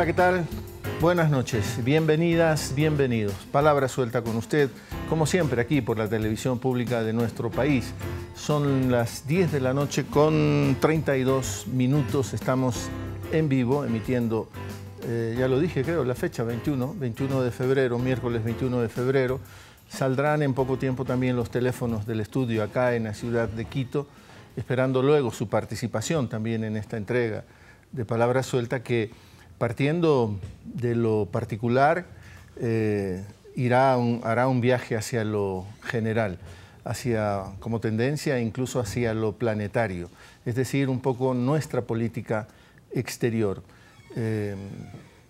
Hola, ¿qué tal? Buenas noches, bienvenidas, bienvenidos. Palabra suelta con usted, como siempre, aquí por la televisión pública de nuestro país. Son las 10 de la noche con 32 minutos. Estamos en vivo emitiendo, eh, ya lo dije creo, la fecha 21, 21 de febrero, miércoles 21 de febrero. Saldrán en poco tiempo también los teléfonos del estudio acá en la ciudad de Quito, esperando luego su participación también en esta entrega de Palabra Suelta que partiendo de lo particular, eh, irá hará un viaje hacia lo general, hacia, como tendencia incluso hacia lo planetario, es decir, un poco nuestra política exterior, eh,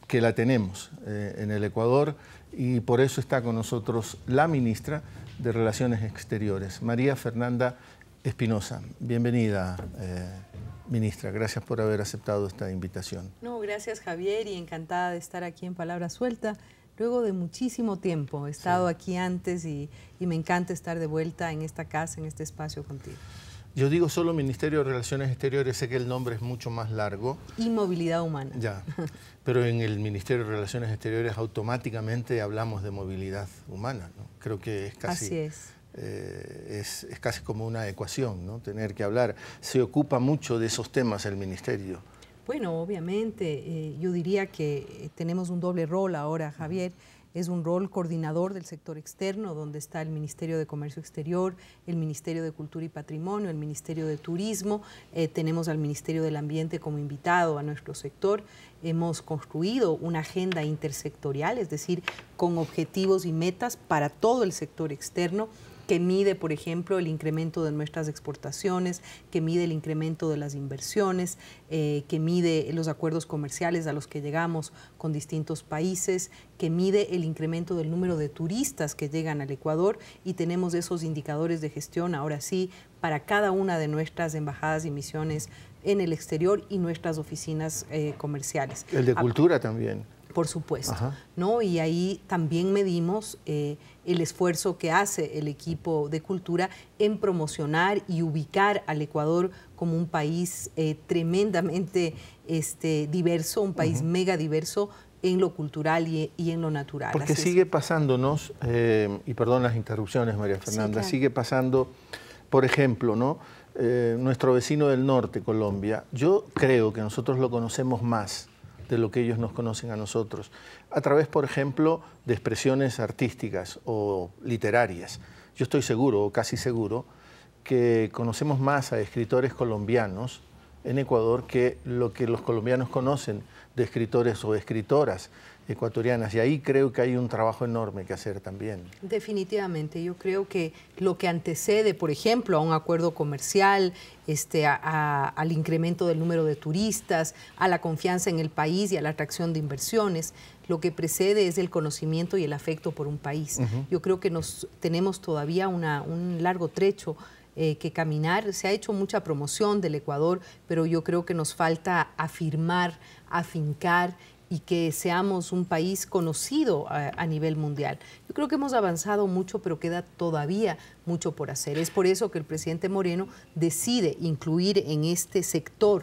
que la tenemos eh, en el Ecuador y por eso está con nosotros la ministra de Relaciones Exteriores, María Fernanda Espinosa. Bienvenida. Ministra, gracias por haber aceptado esta invitación. No, gracias Javier y encantada de estar aquí en Palabra Suelta. Luego de muchísimo tiempo he estado aquí antes y, me encanta estar de vuelta en esta casa, en este espacio contigo. Yo digo solo Ministerio de Relaciones Exteriores, sé que el nombre es mucho más largo. Y movilidad humana. Ya, pero en el Ministerio de Relaciones Exteriores automáticamente hablamos de movilidad humana, Creo que es casi... Así es. Eh, es, casi como una ecuación, ¿no? Tener que hablar. Se ocupa mucho de esos temas el ministerio. Bueno, obviamente, eh, yo diría que eh, tenemos un doble rol ahora, Javier. Es un rol coordinador del sector externo, donde está el Ministerio de Comercio Exterior, el Ministerio de Cultura y Patrimonio, el Ministerio de Turismo, tenemos al Ministerio del Ambiente como invitado a nuestro sector. Hemos construido una agenda intersectorial, es decir, con objetivos y metas para todo el sector externo que mide, por ejemplo, el incremento de nuestras exportaciones, que mide el incremento de las inversiones, eh, que mide los acuerdos comerciales a los que llegamos con distintos países, que mide el incremento del número de turistas que llegan al Ecuador y tenemos esos indicadores de gestión ahora sí para cada una de nuestras embajadas y misiones en el exterior y nuestras oficinas eh, comerciales. El de cultura también. Por supuesto, ¿no? Y ahí también medimos eh, el esfuerzo que hace el equipo de cultura en promocionar y ubicar al Ecuador como un país eh, tremendamente este, diverso, un país mega diverso en lo cultural y, en lo natural. Porque sigue pasándonos, eh, y perdón las interrupciones, María Fernanda, sigue pasando, por ejemplo, ¿no? nuestro vecino del norte, Colombia, yo creo que nosotros lo conocemos más de lo que ellos nos conocen a nosotros, a través, por ejemplo, de expresiones artísticas o literarias. Yo estoy seguro, o casi seguro, que conocemos más a escritores colombianos en Ecuador que lo que los colombianos conocen de escritores o escritoras ecuatorianas. Y ahí creo que hay un trabajo enorme que hacer también. Definitivamente, yo creo que lo que antecede, por ejemplo, a un acuerdo comercial, este, al incremento del número de turistas, a la confianza en el país y a la atracción de inversiones, lo que precede es el conocimiento y el afecto por un país. Yo creo que nos tenemos todavía un largo trecho eh, que caminar. Se ha hecho mucha promoción del Ecuador, pero yo creo que nos falta afirmar, afincar y que seamos un país conocido a, nivel mundial. Yo creo que hemos avanzado mucho, pero queda todavía mucho por hacer. Es por eso que el presidente Moreno decide incluir en este sector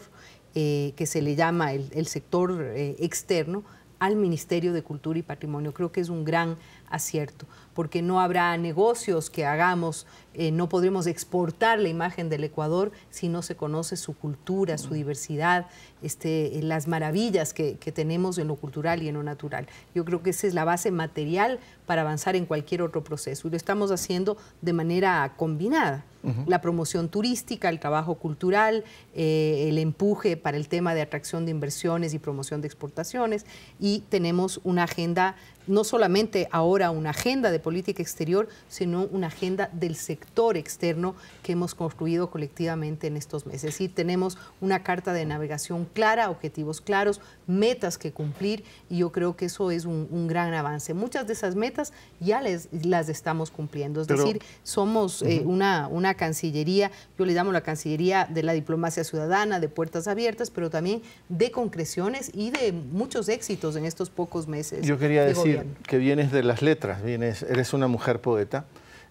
eh, que se le llama el, sector eh, externo al Ministerio de Cultura y Patrimonio. Creo que es un gran acierto, porque no habrá negocios que hagamos, eh, no podremos exportar la imagen del Ecuador si no se conoce su cultura, su diversidad, este, eh, las maravillas que, tenemos en lo cultural y en lo natural. Yo creo que esa es la base material para avanzar en cualquier otro proceso y lo estamos haciendo de manera combinada. La promoción turística, el trabajo cultural, eh, el empuje para el tema de atracción de inversiones y promoción de exportaciones y tenemos una agenda no solamente ahora una agenda de política exterior, sino una agenda del sector externo que hemos construido colectivamente en estos meses. Y tenemos una carta de navegación clara, objetivos claros, metas que cumplir y yo creo que eso es un, gran avance. Muchas de esas metas ya les, las estamos cumpliendo. Es decir, somos eh, una, una cancillería, yo le llamo la cancillería de la diplomacia ciudadana, de puertas abiertas, pero también de concreciones y de muchos éxitos en estos pocos meses. Yo quería decir, que, vienes de las letras, vienes, eres una mujer poeta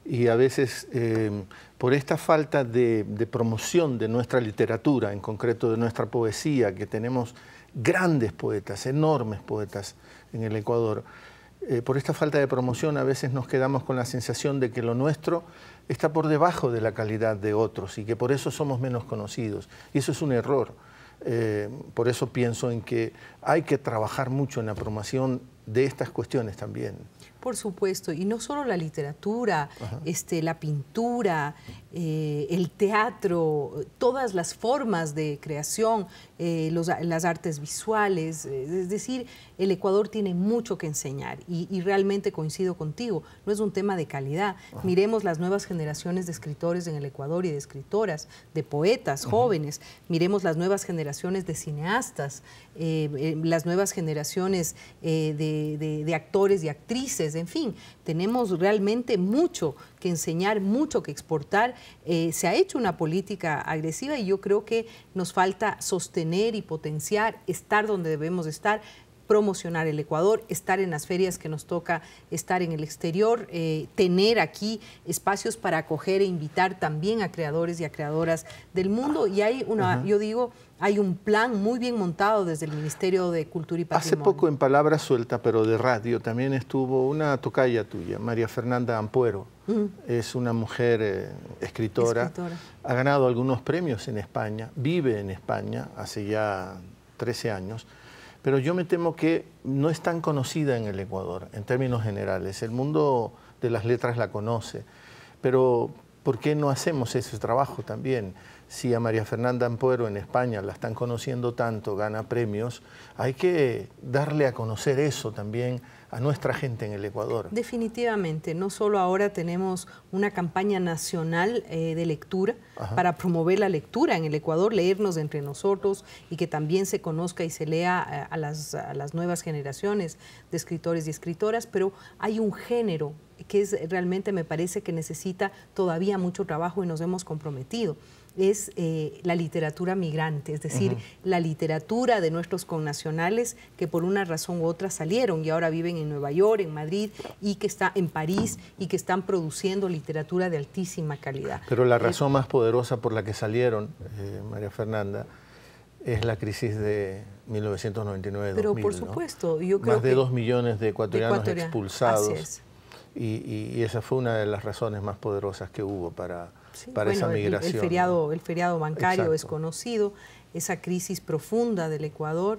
y a veces eh, por esta falta de, promoción de nuestra literatura, en concreto de nuestra poesía, que tenemos grandes poetas, enormes poetas en el Ecuador, eh, por esta falta de promoción a veces nos quedamos con la sensación de que lo nuestro está por debajo de la calidad de otros y que por eso somos menos conocidos. Y eso es un error. Eh, por eso pienso en que hay que trabajar mucho en la promoción de estas cuestiones también. Por supuesto, y no solo la literatura, este, la pintura, eh, el teatro, todas las formas de creación, eh, las artes visuales, eh, es decir, el Ecuador tiene mucho que enseñar y, realmente coincido contigo, no es un tema de calidad. Miremos las nuevas generaciones de escritores en el Ecuador y de escritoras, de poetas jóvenes, miremos las nuevas generaciones de cineastas, las nuevas generaciones de, de actores y actrices, en fin, tenemos realmente mucho que enseñar, mucho que exportar. Eh, se ha hecho una política agresiva y yo creo que nos falta sostener y potenciar, estar donde debemos estar promocionar el Ecuador, estar en las ferias que nos toca estar en el exterior, eh, tener aquí espacios para acoger e invitar también a creadores y a creadoras del mundo. Y hay una, yo digo, hay un plan muy bien montado desde el Ministerio de Cultura y Patrimonio. Hace poco, en palabra suelta, pero de radio, también estuvo una tocaya tuya, María Fernanda Ampuero. Es una mujer eh, escritora. escritora. Ha ganado algunos premios en España, vive en España hace ya 13 años pero yo me temo que no es tan conocida en el Ecuador, en términos generales. El mundo de las letras la conoce, pero ¿por qué no hacemos ese trabajo también? Si a María Fernanda Ampuero en España la están conociendo tanto, gana premios, hay que darle a conocer eso también a nuestra gente en el Ecuador. Definitivamente, no solo ahora tenemos una campaña nacional eh, de lectura para promover la lectura en el Ecuador, leernos entre nosotros y que también se conozca y se lea eh, a, las, a las nuevas generaciones de escritores y escritoras, pero hay un género que es realmente me parece que necesita todavía mucho trabajo y nos hemos comprometido es eh, la literatura migrante, es decir, la literatura de nuestros connacionales que por una razón u otra salieron y ahora viven en Nueva York, en Madrid y que está en París y que están produciendo literatura de altísima calidad. Pero la eh, razón más poderosa por la que salieron, eh, María Fernanda, es la crisis de 1999-2000. Pero por supuesto, yo creo Más de dos millones de ecuatorianos, expulsados. y esa fue una de las razones más poderosas que hubo para, el, feriado, bancario es conocido, esa crisis profunda del Ecuador.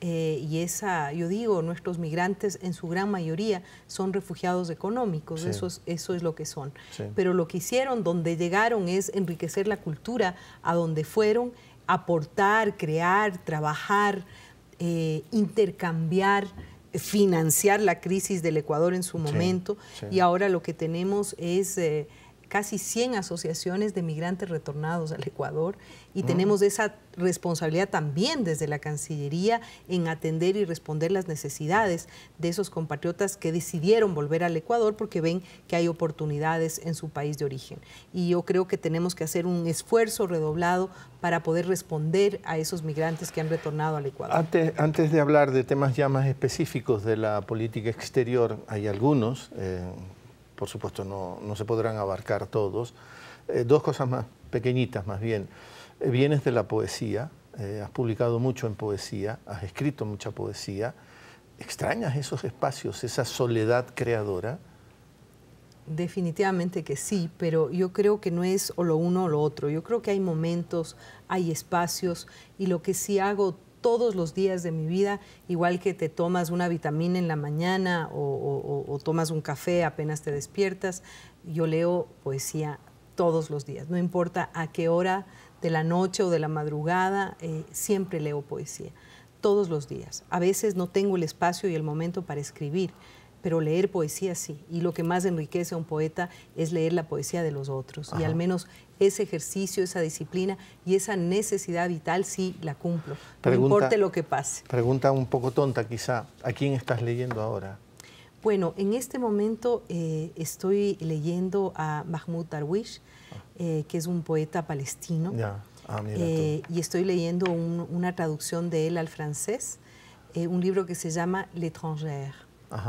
Eh, y esa, yo digo, nuestros migrantes en su gran mayoría son refugiados económicos, eso, es, eso es lo que son. Pero lo que hicieron donde llegaron es enriquecer la cultura a donde fueron, aportar, crear, trabajar, eh, intercambiar financiar la crisis del Ecuador en su momento y ahora lo que tenemos es eh, casi 100 asociaciones de migrantes retornados al Ecuador y mm. tenemos esa responsabilidad también desde la Cancillería en atender y responder las necesidades de esos compatriotas que decidieron volver al Ecuador porque ven que hay oportunidades en su país de origen. Y yo creo que tenemos que hacer un esfuerzo redoblado para poder responder a esos migrantes que han retornado al Ecuador. Antes, de hablar de temas ya más específicos de la política exterior, hay algunos. Eh, por supuesto no, se podrán abarcar todos. Eh, dos cosas más pequeñitas más bien. Eh, vienes de la poesía, eh, has publicado mucho en poesía, has escrito mucha poesía. ¿Extrañas esos espacios, esa soledad creadora? Definitivamente que sí, pero yo creo que no es o lo uno o lo otro. Yo creo que hay momentos, hay espacios y lo que sí hago todos los días de mi vida, igual que te tomas una vitamina en la mañana o, tomas un café apenas te despiertas. Yo leo poesía todos los días, no importa a qué hora de la noche o de la madrugada, eh, siempre leo poesía, todos los días. A veces no tengo el espacio y el momento para escribir, pero leer poesía sí. Y lo que más enriquece a un poeta es leer la poesía de los otros. Y al menos ese ejercicio, esa disciplina y esa necesidad vital sí la cumplo. Pregunta, no importe lo que pase. Pregunta un poco tonta quizá. ¿A quién estás leyendo ahora? Bueno, en este momento eh, estoy leyendo a Mahmoud Darwish, ah. eh, que es un poeta palestino. Ya. Ah, eh, y estoy leyendo una traducción de él al francés, un libro que se llama L'étranger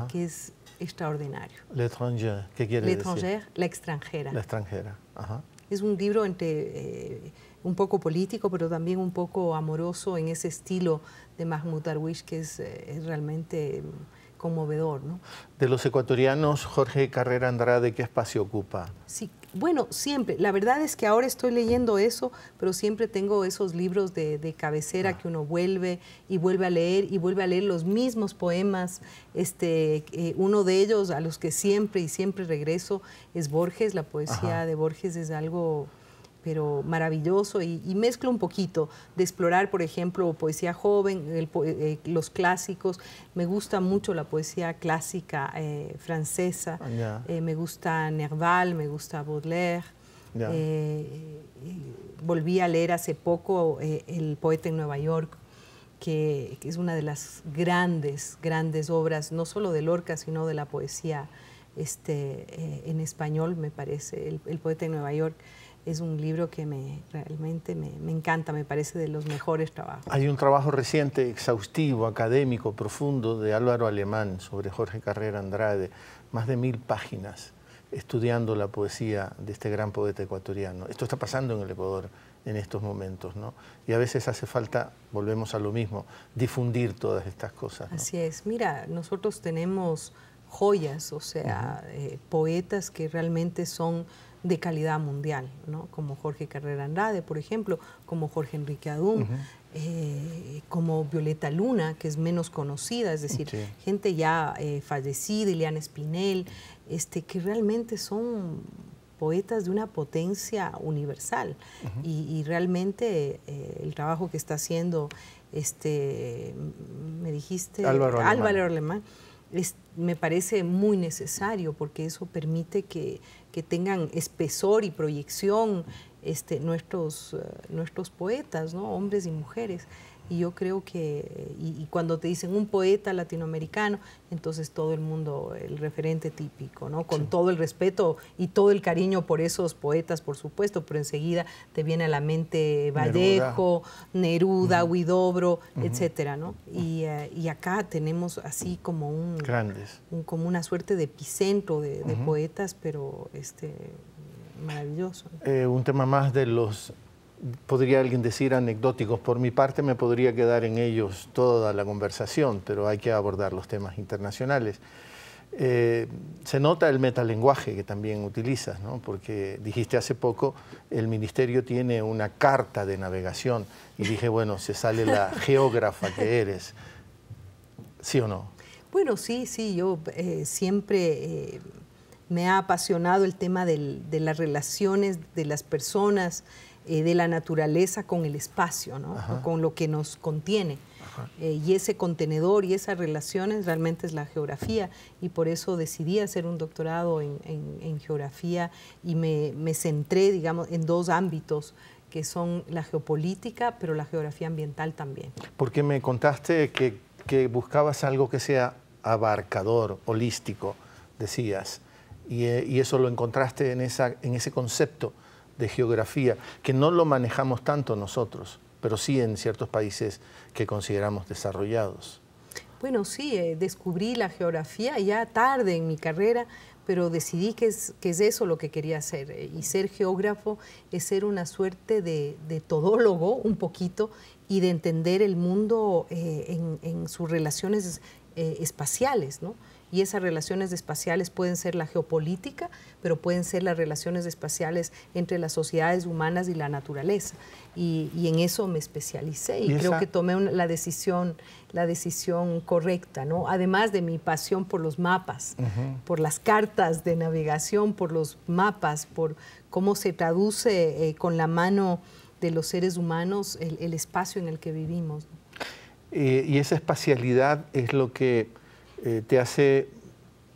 que es extraordinario. L'étranger, ¿qué quiere decir? la extranjera. La extranjera, ajá. Es un libro entre, eh, un poco político, pero también un poco amoroso en ese estilo de Mahmoud Darwish, que es, eh, realmente mm, conmovedor. ¿no? De los ecuatorianos, Jorge Carrera Andrade, ¿qué espacio ocupa? Sí, bueno, siempre. La verdad es que ahora estoy leyendo eso, pero siempre tengo esos libros de, cabecera ah. que uno vuelve y vuelve a leer y vuelve a leer los mismos poemas. Este, eh, uno de ellos a los que siempre y siempre regreso es Borges. La poesía de Borges es algo pero maravilloso y, y, mezclo un poquito de explorar, por ejemplo, poesía joven, eh, eh, los clásicos. Me gusta mucho la poesía clásica eh, francesa. Ah, me gusta Nerval, me gusta Baudelaire. volví a leer hace poco El poeta en Nueva York, que, es una de las grandes, grandes obras, no solo de Lorca, sino de la poesía este, en español, me parece, el poeta en Nueva York es un libro que me, realmente me, me, encanta, me parece de los mejores trabajos. Hay un trabajo reciente, exhaustivo, académico, profundo, de Álvaro Alemán sobre Jorge Carrera Andrade, más de mil páginas, estudiando la poesía de este gran poeta ecuatoriano. Esto está pasando en el Ecuador en estos momentos, ¿no? Y a veces hace falta, volvemos a lo mismo, difundir todas estas cosas. Así es, mira, nosotros tenemos joyas, o sea, eh, poetas que realmente son de calidad mundial, como Jorge Carrera Andrade, por ejemplo, como Jorge Enrique Adum, eh, como Violeta Luna, que es menos conocida, es decir, gente ya eh, fallecida, Ileana Spinel, este, que realmente son poetas de una potencia universal y, realmente eh, el trabajo que está haciendo este me dijiste Álvaro Alemán, Alemán me parece muy necesario porque eso permite que que tengan espesor y proyección este, nuestros, eh, nuestros poetas, ¿no? hombres y mujeres. Y yo creo que, y, cuando te dicen un poeta latinoamericano, entonces todo el mundo, el referente típico, ¿no? Con todo el respeto y todo el cariño por esos poetas, por supuesto, pero enseguida te viene a la mente Vallejo, Neruda, Huidobro, etcétera, ¿no? Eh, y, acá tenemos así como un... Grandes. como una suerte de epicentro de, poetas, pero este maravilloso. Eh, un tema más de los podría alguien decir anecdóticos. Por mi parte me podría quedar en ellos toda la conversación, pero hay que abordar los temas internacionales. Eh, se nota el metalenguaje que también utilizas, ¿no? porque dijiste hace poco, el ministerio tiene una carta de navegación y dije, bueno, se sale la geógrafa que eres. ¿Sí o no? Bueno, sí, sí, yo eh, siempre eh, me ha apasionado el tema de las relaciones de las personas, eh, de la naturaleza con el espacio, con lo que nos contiene. Eh, y ese contenedor y esas relaciones realmente es la geografía y por eso decidí hacer un doctorado en, geografía y me, centré, digamos, en dos ámbitos que son la geopolítica, pero la geografía ambiental también. Porque me contaste que, buscabas algo que sea abarcador, holístico, decías, y, eh, y eso lo encontraste en, esa, en ese concepto de geografía, que no lo manejamos tanto nosotros, pero sí en ciertos países que consideramos desarrollados. Bueno, sí, eh, descubrí la geografía ya tarde en mi carrera, pero decidí que es, eso lo que quería hacer. Eh, y ser geógrafo es ser una suerte de, todólogo un poquito y de entender el mundo eh, en, sus relaciones espaciales, ¿no? y esas relaciones espaciales pueden ser la geopolítica, pero pueden ser las relaciones espaciales entre las sociedades humanas y la naturaleza. Y, en eso me especialicé y, creo que tomé la, decisión, la decisión correcta, ¿no? Además de mi pasión por los mapas, por las cartas de navegación, por los mapas, por cómo se traduce eh, con la mano de los seres humanos el, espacio en el que vivimos. Eh, y esa espacialidad es lo que eh, te hace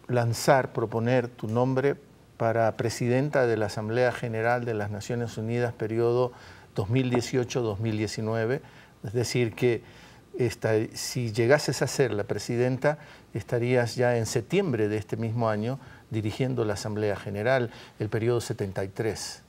lanzar, proponer tu nombre para presidenta de la Asamblea General de las Naciones Unidas, periodo 2018-2019. Es decir, que si llegases a ser la presidenta, estarías ya en septiembre de este mismo año dirigiendo la Asamblea General, el periodo 73.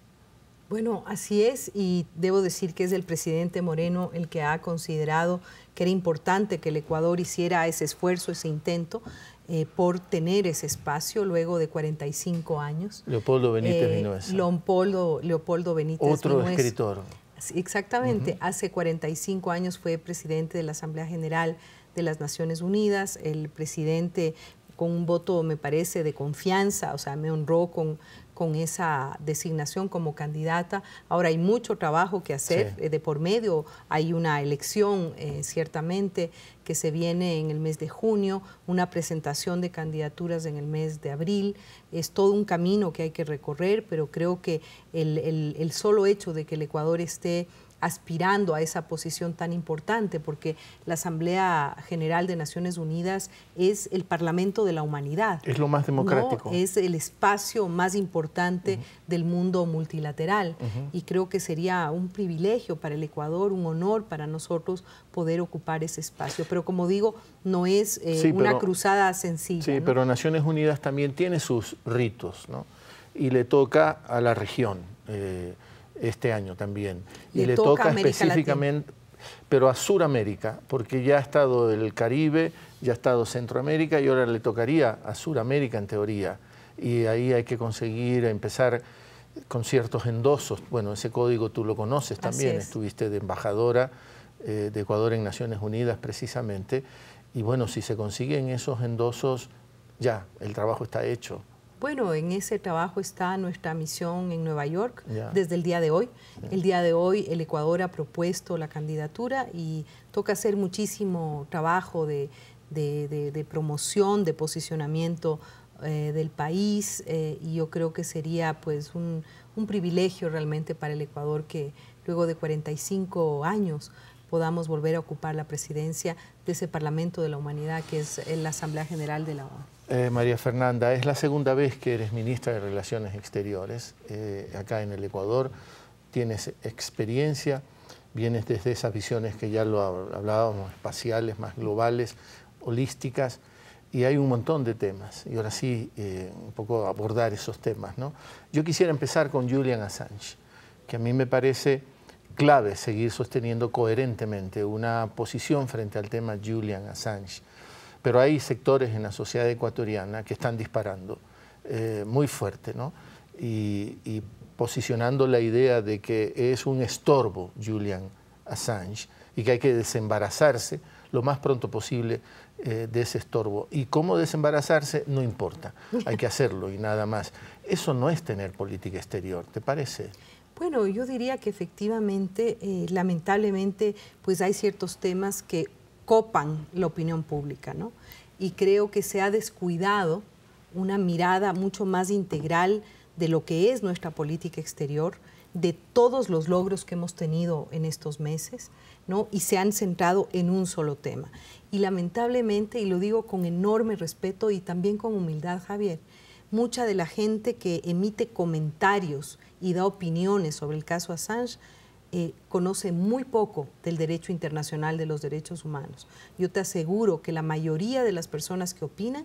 Bueno, así es, y debo decir que es el presidente Moreno el que ha considerado que era importante que el Ecuador hiciera ese esfuerzo, ese intento, eh, por tener ese espacio luego de 45 años. Leopoldo Benítez eh, Leopoldo, Leopoldo Benítez Otro escritor. Exactamente, hace 45 años fue presidente de la Asamblea General de las Naciones Unidas, el presidente con un voto, me parece, de confianza, o sea, me honró con, con esa designación como candidata. Ahora hay mucho trabajo que hacer eh, de por medio, hay una elección eh, ciertamente que se viene en el mes de junio, una presentación de candidaturas en el mes de abril. Es todo un camino que hay que recorrer, pero creo que el solo hecho de que el Ecuador esté aspirando a esa posición tan importante, porque la Asamblea General de Naciones Unidas es el Parlamento de la Humanidad. Es lo más democrático. Es el espacio más importante del mundo multilateral y creo que sería un privilegio para el Ecuador, un honor para nosotros poder ocupar ese espacio. Pero como digo, no es eh, una cruzada sencilla. Sí, pero Naciones Unidas también tiene sus ritos, ¿no? Y le toca a la región. Eh, este año también. y le toca, específicamente, pero a Suramérica, porque ya ha estado el Caribe, ya ha estado Centroamérica y ahora le tocaría a Suramérica en teoría. Y ahí hay que conseguir empezar con ciertos endosos. Bueno, ese código tú lo conoces también, estuviste de embajadora eh, de Ecuador en Naciones Unidas precisamente. Y bueno, si se consiguen esos endosos, ya, el trabajo está hecho. Bueno, en ese trabajo está nuestra misión en Nueva York desde el día de hoy. El día de hoy el Ecuador ha propuesto la candidatura y toca hacer muchísimo trabajo de, promoción, de posicionamiento eh, del país eh, y yo creo que sería pues un, un privilegio realmente para el Ecuador que luego de 45 años podamos volver a ocupar la presidencia de ese Parlamento de la Humanidad que es la Asamblea General de la ONU. Eh, María Fernanda, es la segunda vez que eres ministra de Relaciones Exteriores eh, acá en el Ecuador. Tienes experiencia, vienes desde esas visiones que ya lo hablábamos, espaciales, más globales, holísticas, y hay un montón de temas. Y ahora sí, eh, un poco abordar esos temas. ¿no? Yo quisiera empezar con Julian Assange, que a mí me parece clave seguir sosteniendo coherentemente una posición frente al tema Julian Assange pero hay sectores en la sociedad ecuatoriana que están disparando eh, muy fuerte, ¿no? Y, posicionando la idea de que es un estorbo Julian Assange y que hay que desembarazarse lo más pronto posible eh, de ese estorbo. Y cómo desembarazarse no importa, hay que hacerlo y nada más. Eso no es tener política exterior, ¿te parece? Bueno, yo diría que efectivamente, eh, lamentablemente, pues hay ciertos temas que copan la opinión pública, ¿no? Y creo que se ha descuidado una mirada mucho más integral de lo que es nuestra política exterior, de todos los logros que hemos tenido en estos meses, ¿no? Y se han centrado en un solo tema. Y lamentablemente, y lo digo con enorme respeto y también con humildad, Javier, mucha de la gente que emite comentarios y da opiniones sobre el caso Assange eh, conoce muy poco del derecho internacional de los derechos humanos. Yo te aseguro que la mayoría de las personas que opinan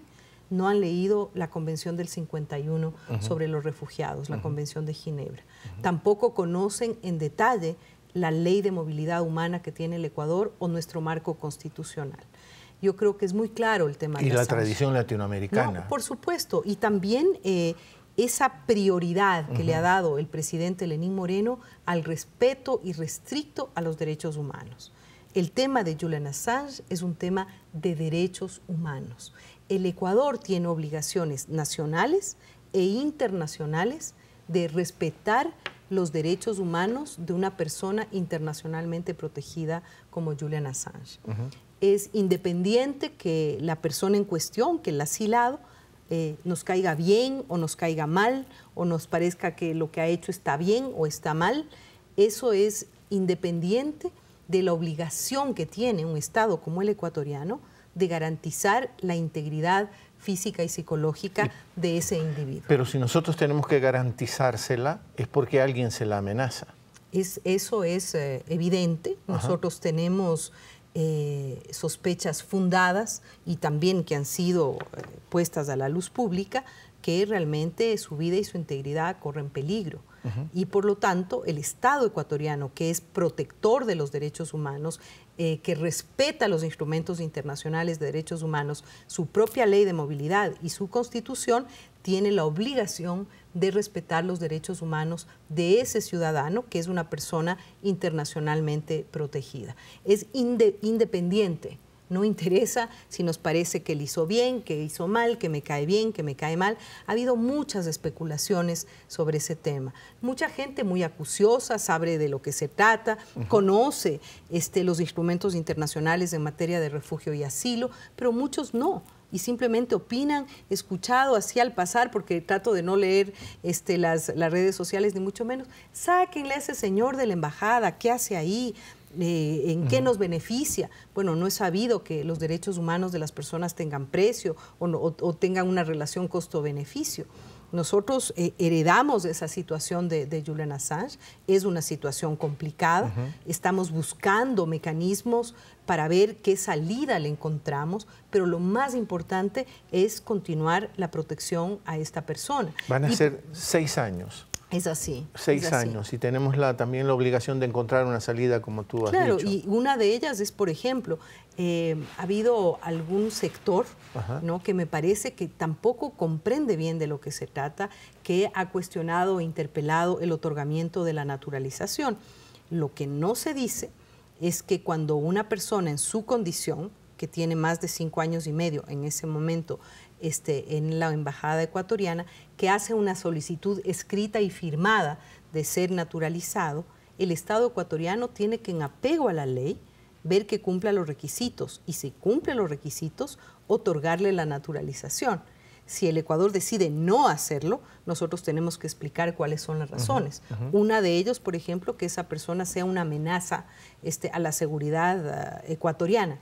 no han leído la Convención del 51 sobre los refugiados, la Convención de Ginebra. Tampoco conocen en detalle la ley de movilidad humana que tiene el Ecuador o nuestro marco constitucional. Yo creo que es muy claro el tema. de la, la tradición latinoamericana. por supuesto. Y también eh, esa prioridad que le ha dado el presidente Lenín Moreno al respeto irrestricto a los derechos humanos. El tema de Julian Assange es un tema de derechos humanos. El Ecuador tiene obligaciones nacionales e internacionales de respetar los derechos humanos de una persona internacionalmente protegida como Julian Assange. Es independiente que la persona en cuestión, que el asilado, eh, nos caiga bien o nos caiga mal, o nos parezca que lo que ha hecho está bien o está mal, eso es independiente de la obligación que tiene un Estado como el ecuatoriano de garantizar la integridad física y psicológica de ese individuo. Pero si nosotros tenemos que garantizársela, es porque alguien se la amenaza. Es, eso es eh, evidente. Nosotros tenemos eh, sospechas fundadas y también que han sido eh, puestas a la luz pública, que realmente su vida y su integridad corren peligro. Y por lo tanto, el Estado ecuatoriano, que es protector de los derechos humanos, eh, que respeta los instrumentos internacionales de derechos humanos, su propia ley de movilidad y su constitución, tiene la obligación de respetar los derechos humanos de ese ciudadano, que es una persona internacionalmente protegida. Es independiente no interesa si nos parece que él hizo bien, que hizo mal, que me cae bien, que me cae mal. Ha habido muchas especulaciones sobre ese tema. Mucha gente muy acuciosa, sabe de lo que se trata, conoce este, los instrumentos internacionales en materia de refugio y asilo, pero muchos no y simplemente opinan, escuchado así al pasar, porque trato de no leer este, las, las redes sociales, ni mucho menos. Sáquenle a ese señor de la embajada, ¿qué hace ahí? Eh, ¿En qué nos beneficia? Bueno, no es sabido que los derechos humanos de las personas tengan precio o, tengan una relación costo-beneficio. Nosotros eh, heredamos esa situación de, Julian Assange, es una situación complicada, estamos buscando mecanismos para ver qué salida le encontramos, pero lo más importante es continuar la protección a esta persona. Van a ser seis años. Es así. Seis años y tenemos la, también la obligación de encontrar una salida como tú has dicho. Claro, y una de ellas es, por ejemplo, eh, ha habido algún sector ¿no? que me parece que tampoco comprende bien de lo que se trata, que ha cuestionado e interpelado el otorgamiento de la naturalización. Lo que no se dice es que cuando una persona en su condición, que tiene más de cinco años y medio en ese momento, este, en la Embajada ecuatoriana, que hace una solicitud escrita y firmada de ser naturalizado, el Estado ecuatoriano tiene que, en apego a la ley, ver que cumpla los requisitos y si cumple los requisitos, otorgarle la naturalización. Si el Ecuador decide no hacerlo, nosotros tenemos que explicar cuáles son las razones. Una de ellos, por ejemplo, que esa persona sea una amenaza este, a la seguridad ah, ecuatoriana.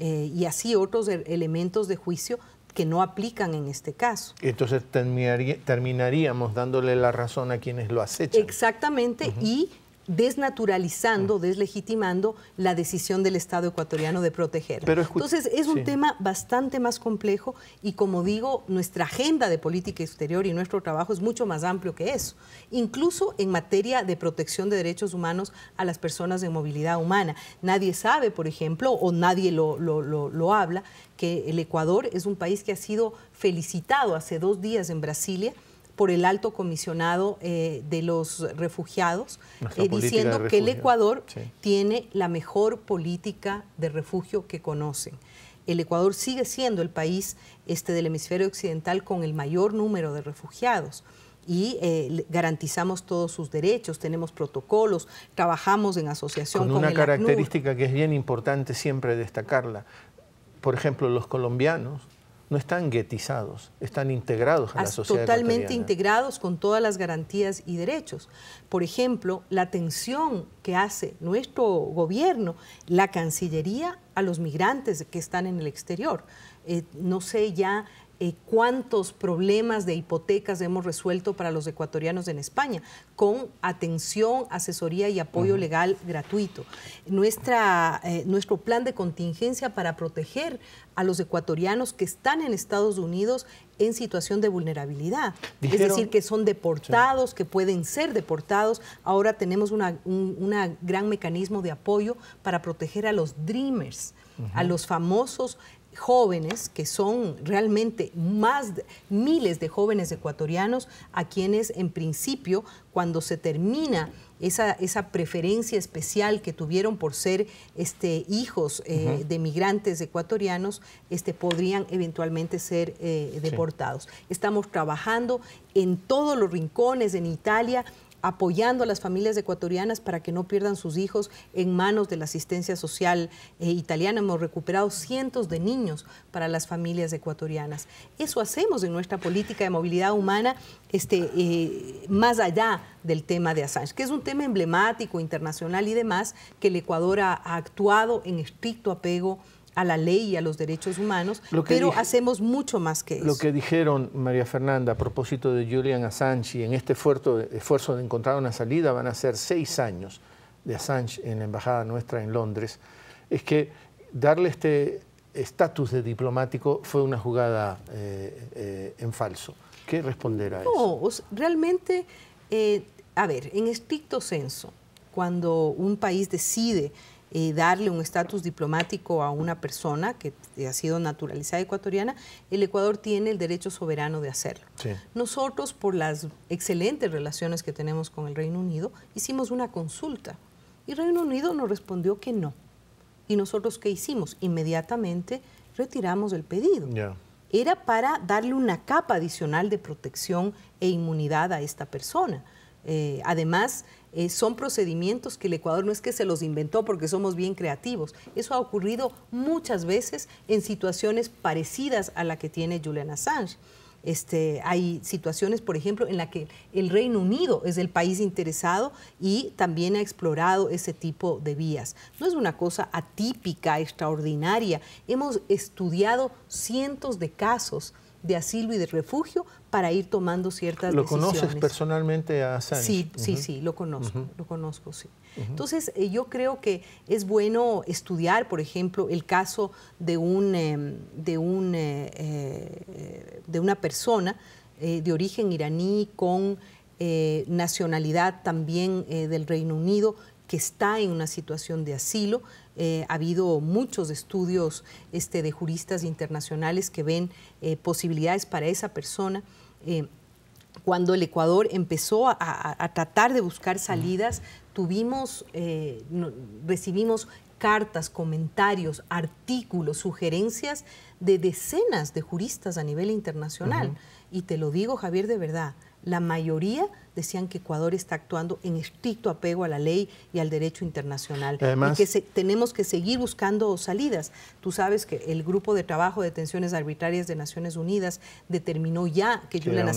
Eh, y así otros elementos de juicio que no aplican en este caso. Entonces terminaríamos dándole la razón a quienes lo acechan. Exactamente, y desnaturalizando, mm. deslegitimando la decisión del Estado ecuatoriano de proteger. Entonces es un tema bastante más complejo y como digo, nuestra agenda de política exterior y nuestro trabajo es mucho más amplio que eso, incluso en materia de protección de derechos humanos a las personas de movilidad humana. Nadie sabe, por ejemplo, o nadie lo, lo habla, que el Ecuador es un país que ha sido felicitado hace dos días en Brasilia por el alto comisionado eh, de los refugiados, eh, diciendo que el Ecuador tiene la mejor política de refugio que conocen. El Ecuador sigue siendo el país este, del hemisferio occidental con el mayor número de refugiados y eh, garantizamos todos sus derechos, tenemos protocolos, trabajamos en asociación con, con una característica que es bien importante siempre destacarla. Por ejemplo, los colombianos no están guetizados, están integrados en la sociedad. Totalmente integrados con todas las garantías y derechos. Por ejemplo, la atención que hace nuestro gobierno, la Cancillería, a los migrantes que están en el exterior. Eh, no sé ya eh, cuántos problemas de hipotecas hemos resuelto para los ecuatorianos en España, con atención, asesoría y apoyo legal gratuito. Nuestra, eh, nuestro plan de contingencia para proteger a los ecuatorianos que están en Estados Unidos en situación de vulnerabilidad. es decir, que son deportados, que pueden ser deportados. Ahora tenemos un gran mecanismo de apoyo para proteger a los dreamers, a los famosos jóvenes, que son realmente más de, miles de jóvenes ecuatorianos, a quienes en principio, cuando se termina esa, preferencia especial que tuvieron por ser este, hijos eh, de migrantes ecuatorianos, este, podrían eventualmente ser eh, deportados. Estamos trabajando en todos los rincones, en Italia apoyando a las familias ecuatorianas para que no pierdan sus hijos en manos de la asistencia social eh, italiana. Hemos recuperado cientos de niños para las familias ecuatorianas. Eso hacemos en nuestra política de movilidad humana, este, eh, más allá del tema de Assange, que es un tema emblemático, internacional y demás, que el Ecuador ha, ha actuado en estricto apego a la ley y a los derechos humanos, pero hacemos mucho más que eso. Lo que dijeron María Fernanda a propósito de Julian Assange y en este esfuerzo, esfuerzo de encontrar una salida van a ser seis años de Assange en la embajada nuestra en Londres, es que darle este estatus de diplomático fue una jugada eh, eh, en falso. ¿Qué responderá a eso? No, realmente, eh, a ver, en estricto censo, cuando un país decide eh, darle un estatus diplomático a una persona que ha sido naturalizada ecuatoriana, el Ecuador tiene el derecho soberano de hacerlo. Nosotros, por las excelentes relaciones que tenemos con el Reino Unido, hicimos una consulta y Reino Unido nos respondió que no. ¿Y nosotros qué hicimos? Inmediatamente retiramos el pedido. Era para darle una capa adicional de protección e inmunidad a esta persona eh, además, eh, son procedimientos que el Ecuador no es que se los inventó porque somos bien creativos. Eso ha ocurrido muchas veces en situaciones parecidas a la que tiene Julian Assange. Este, hay situaciones, por ejemplo, en la que el Reino Unido es el país interesado y también ha explorado ese tipo de vías. No es una cosa atípica, extraordinaria. Hemos estudiado cientos de casos de asilo y de refugio para ir tomando ciertas decisiones. ¿Lo conoces personalmente a Sánchez? Sí, sí, sí, lo conozco, lo conozco, sí. Entonces, eh, yo creo que es bueno estudiar, por ejemplo, el caso de, un, em, de, un, eh, eh, de una persona de origen iraní con nacionalidad también del Reino Unido que está en una situación de asilo. Eh, ha habido muchos estudios este, de juristas internacionales que ven eh, posibilidades para esa persona. Eh, cuando el Ecuador empezó a, tratar de buscar salidas, tuvimos, recibimos cartas, comentarios, artículos, sugerencias de decenas de juristas a nivel internacional. Y te lo digo, Javier, de verdad, la mayoría decían que Ecuador está actuando en estricto apego a la ley y al derecho internacional. y que tenemos que seguir buscando salidas. Tú sabes que el Grupo de Trabajo de Detenciones Arbitrarias de Naciones Unidas determinó ya que, Julian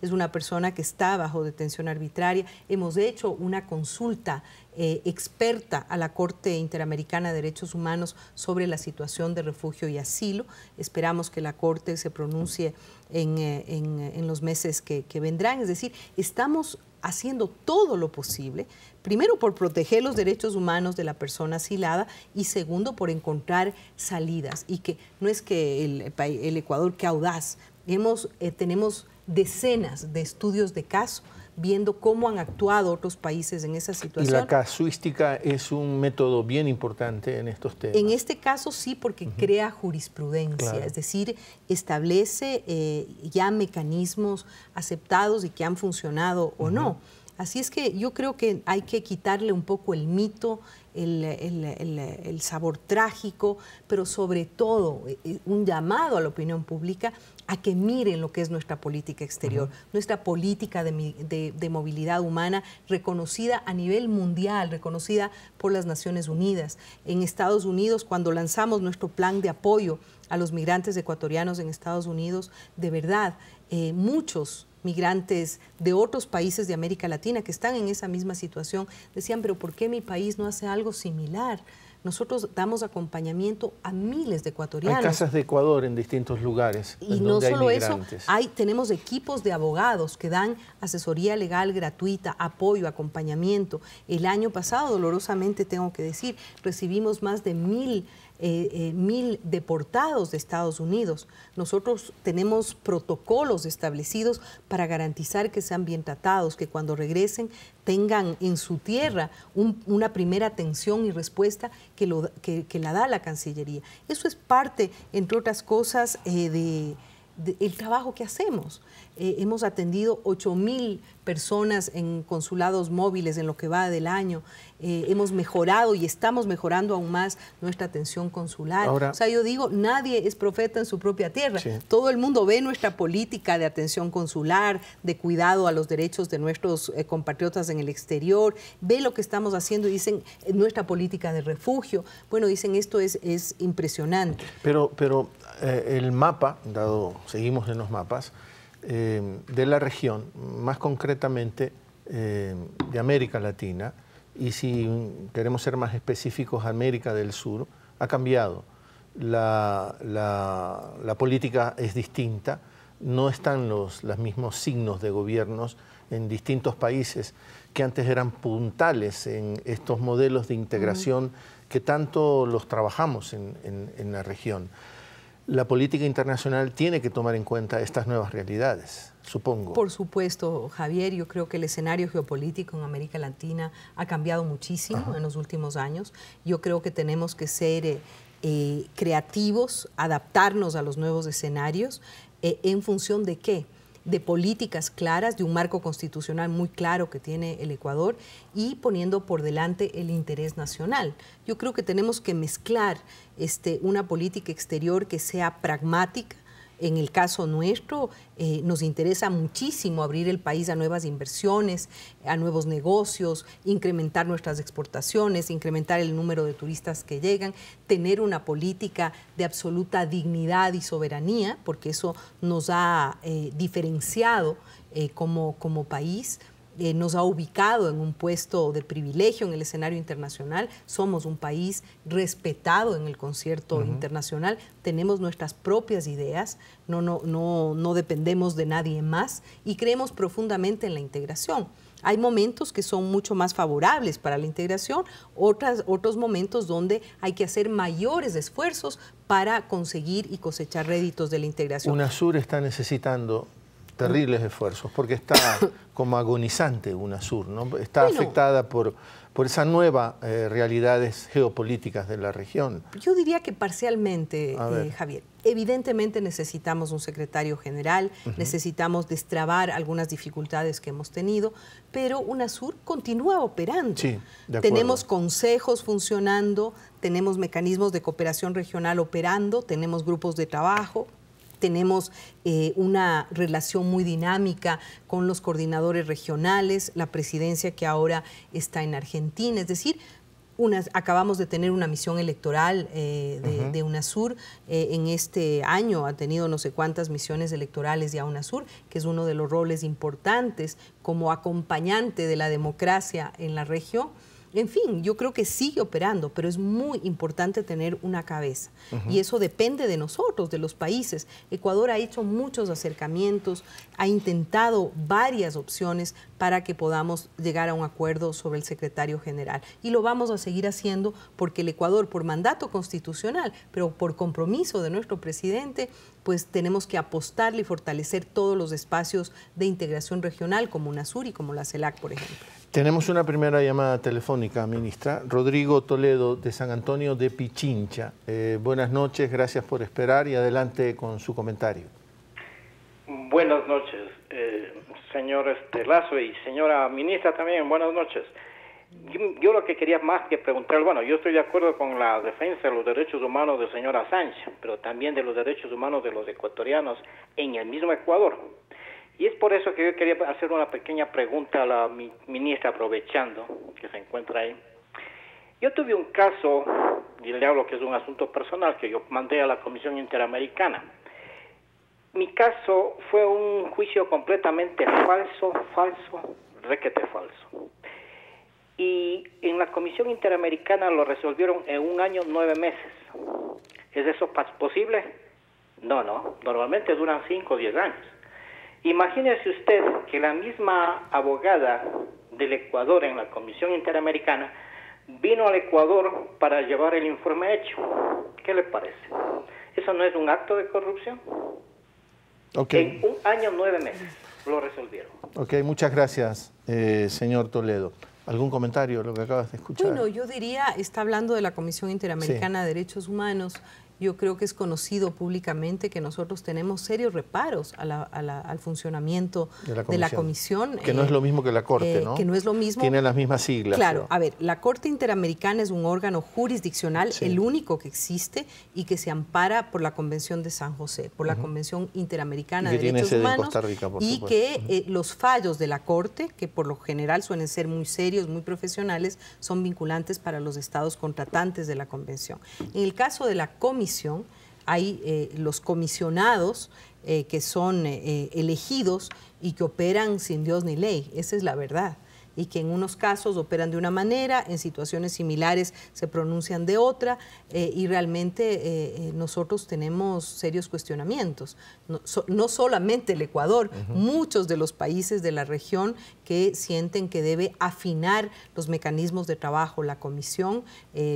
es una persona que está bajo detención arbitraria. Hemos hecho una consulta eh, experta a la Corte Interamericana de Derechos Humanos sobre la situación de refugio y asilo. Esperamos que la Corte se pronuncie en, eh, eh, los meses que vendrán. Es decir, estamos haciendo todo lo posible, primero por proteger los derechos humanos de la persona asilada y segundo por encontrar salidas. Y que no es que el, Ecuador que audaz, eh, tenemos decenas de estudios de caso viendo cómo han actuado otros países en esa situación. Y la casuística es un método bien importante en estos temas. En este caso sí, porque crea jurisprudencia, es decir, establece eh, ya mecanismos aceptados y que han funcionado o no. Así es que yo creo que hay que quitarle un poco el mito el, sabor trágico, pero sobre todo eh, eh, un llamado a la opinión pública a que miren lo que es nuestra política exterior, nuestra política de, movilidad humana reconocida a nivel mundial, reconocida por las Naciones Unidas. En Estados Unidos, cuando lanzamos nuestro plan de apoyo a los migrantes ecuatorianos en Estados Unidos, de verdad, eh, muchos migrantes de otros países de América Latina que están en esa misma situación, decían, pero ¿por qué mi país no hace algo similar? Nosotros damos acompañamiento a miles de ecuatorianos. Hay casas de Ecuador en distintos lugares. Y no solo eso, hay, tenemos equipos de abogados que dan asesoría legal gratuita, apoyo, acompañamiento. El año pasado, dolorosamente tengo que decir, recibimos más de mil eh, eh, mil deportados de Estados Unidos. Nosotros tenemos protocolos establecidos para garantizar que sean bien tratados, que cuando regresen tengan en su tierra una primera atención y respuesta que, la da la Cancillería. Eso es parte, entre otras cosas, eh, del de, el trabajo que hacemos. Eh, hemos atendido 8 mil personas en consulados móviles en lo que va del año. Eh, hemos mejorado y estamos mejorando aún más nuestra atención consular. o sea, yo digo, nadie es profeta en su propia tierra. Todo el mundo ve nuestra política de atención consular, de cuidado a los derechos de nuestros eh, compatriotas en el exterior, ve lo que estamos haciendo y dicen nuestra política de refugio. Bueno, dicen esto es, es impresionante. Pero, pero el mapa, dado seguimos en los mapas, Em, de la región, más concretamente em, de América Latina, y si queremos ser más específicos, América del Sur, ha cambiado. La, política es distinta, no están los, mismos signos de gobiernos en distintos países que antes eran puntales en estos modelos de integración que tanto los trabajamos en la región la política internacional tiene que tomar en cuenta estas nuevas realidades, supongo. Por supuesto, Javier, yo creo que el escenario geopolítico en América Latina ha cambiado muchísimo en los últimos años. Yo creo que tenemos que ser eh, eh, creativos, adaptarnos a los nuevos escenarios, eh, en función de qué? de políticas claras, de un marco constitucional muy claro que tiene el Ecuador y poniendo por delante el interés nacional. Yo creo que tenemos que mezclar este, una política exterior que sea pragmática, en el caso nuestro, eh, nos interesa muchísimo abrir el país a nuevas inversiones, a nuevos negocios, incrementar nuestras exportaciones, incrementar el número de turistas que llegan, tener una política de absoluta dignidad y soberanía, porque eso nos ha eh, diferenciado eh, como, como país eh, nos ha ubicado en un puesto de privilegio en el escenario internacional. Somos un país respetado en el concierto internacional. Tenemos nuestras propias ideas, no, no, no, no dependemos de nadie más y creemos profundamente en la integración. Hay momentos que son mucho más favorables para la integración, otras, otros momentos donde hay que hacer mayores esfuerzos para conseguir y cosechar réditos de la integración. UNASUR está necesitando terribles esfuerzos, porque está como agonizante UNASUR, ¿no? está afectada por, por esas nuevas eh, realidades geopolíticas de la región. Yo diría que parcialmente, eh, Javier. Evidentemente necesitamos un secretario general, necesitamos destrabar algunas dificultades que hemos tenido, pero UNASUR continúa operando. Sí, tenemos consejos funcionando, tenemos mecanismos de cooperación regional operando, tenemos grupos de trabajo, tenemos eh, una relación muy dinámica con los coordinadores regionales, la presidencia que ahora está en Argentina, es decir, acabamos de tener una misión electoral eh, de, UNASUR eh, en este año, ha tenido no sé cuántas misiones electorales ya UNASUR, que es uno de los roles importantes como acompañante de la democracia en la región. En fin, yo creo que sigue operando, pero es muy importante tener una cabeza. Y eso depende de nosotros, de los países. Ecuador ha hecho muchos acercamientos, ha intentado varias opciones para que podamos llegar a un acuerdo sobre el secretario general. Y lo vamos a seguir haciendo porque el Ecuador, por mandato constitucional, pero por compromiso de nuestro presidente, pues tenemos que apostarle y fortalecer todos los espacios de integración regional como UNASUR y como la CELAC, por ejemplo. Tenemos una primera llamada telefónica, ministra. Rodrigo Toledo, de San Antonio de Pichincha. Eh, buenas noches, gracias por esperar y adelante con su comentario. Buenas noches, eh, señor Estelazo y señora ministra también, buenas noches. yo, lo que quería más que preguntar, bueno, yo estoy de acuerdo con la defensa de los derechos humanos de señora Sánchez, pero también de los derechos humanos de los ecuatorianos en el mismo Ecuador y es por eso que yo quería hacer una pequeña pregunta a la ministra, aprovechando que se encuentra ahí. Yo tuve un caso, y le hablo que es un asunto personal, que yo mandé a la Comisión Interamericana. Mi caso fue un juicio completamente falso, falso, requete falso. Y en la Comisión Interamericana lo resolvieron en un año, nueve meses. ¿Es eso posible? No, no. Normalmente duran cinco o diez años. Imagínese usted que la misma abogada del Ecuador en la Comisión Interamericana vino al Ecuador para llevar el informe hecho. ¿Qué le parece? ¿Eso no es un acto de corrupción? En un año, nueve meses lo resolvieron. Ok, muchas gracias, eh, señor Toledo. ¿Algún comentario lo que acabas de escuchar? Bueno, yo diría, está hablando de la Comisión Interamericana de Derechos Humanos, yo creo que es conocido públicamente que nosotros tenemos serios reparos al funcionamiento de la comisión. que no es eh, lo mismo que la Corte, eh, ¿no? Que no es lo mismo. Tiene las mismas siglas. Claro, a ver, la Corte Interamericana es un órgano jurisdiccional, el único que existe y que se ampara por la Convención de San José, por la Convención Interamericana de Derechos Humanos. y que eh, los fallos de la Corte, que por lo general suelen ser muy serios, muy profesionales, son vinculantes para los estados contratantes de la Convención. En el caso de la Comisión, hay eh, los comisionados eh, que son eh, elegidos y que operan sin Dios ni ley, esa es la verdad y que en unos casos operan de una manera, en situaciones similares se pronuncian de otra eh, y realmente eh, eh, nosotros tenemos serios cuestionamientos. No, solamente el Ecuador, muchos de los países de la región que sienten que debe afinar los mecanismos de trabajo, la comisión,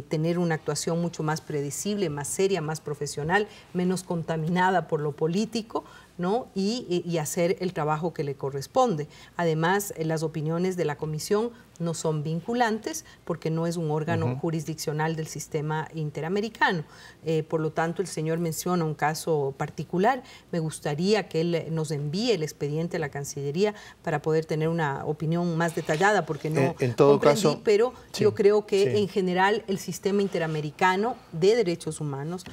tener una actuación mucho más predecible, más seria, más profesional, menos contaminada por lo político. ¿no? Y, y hacer el trabajo que le corresponde. Además, eh, las opiniones de la comisión no son vinculantes porque no es un órgano jurisdiccional del sistema interamericano. Eh, por lo tanto, el señor menciona un caso particular. Me gustaría que él nos envíe el expediente a la Cancillería para poder tener una opinión más detallada porque no eh, en todo caso, pero yo creo que en general el sistema interamericano de derechos humanos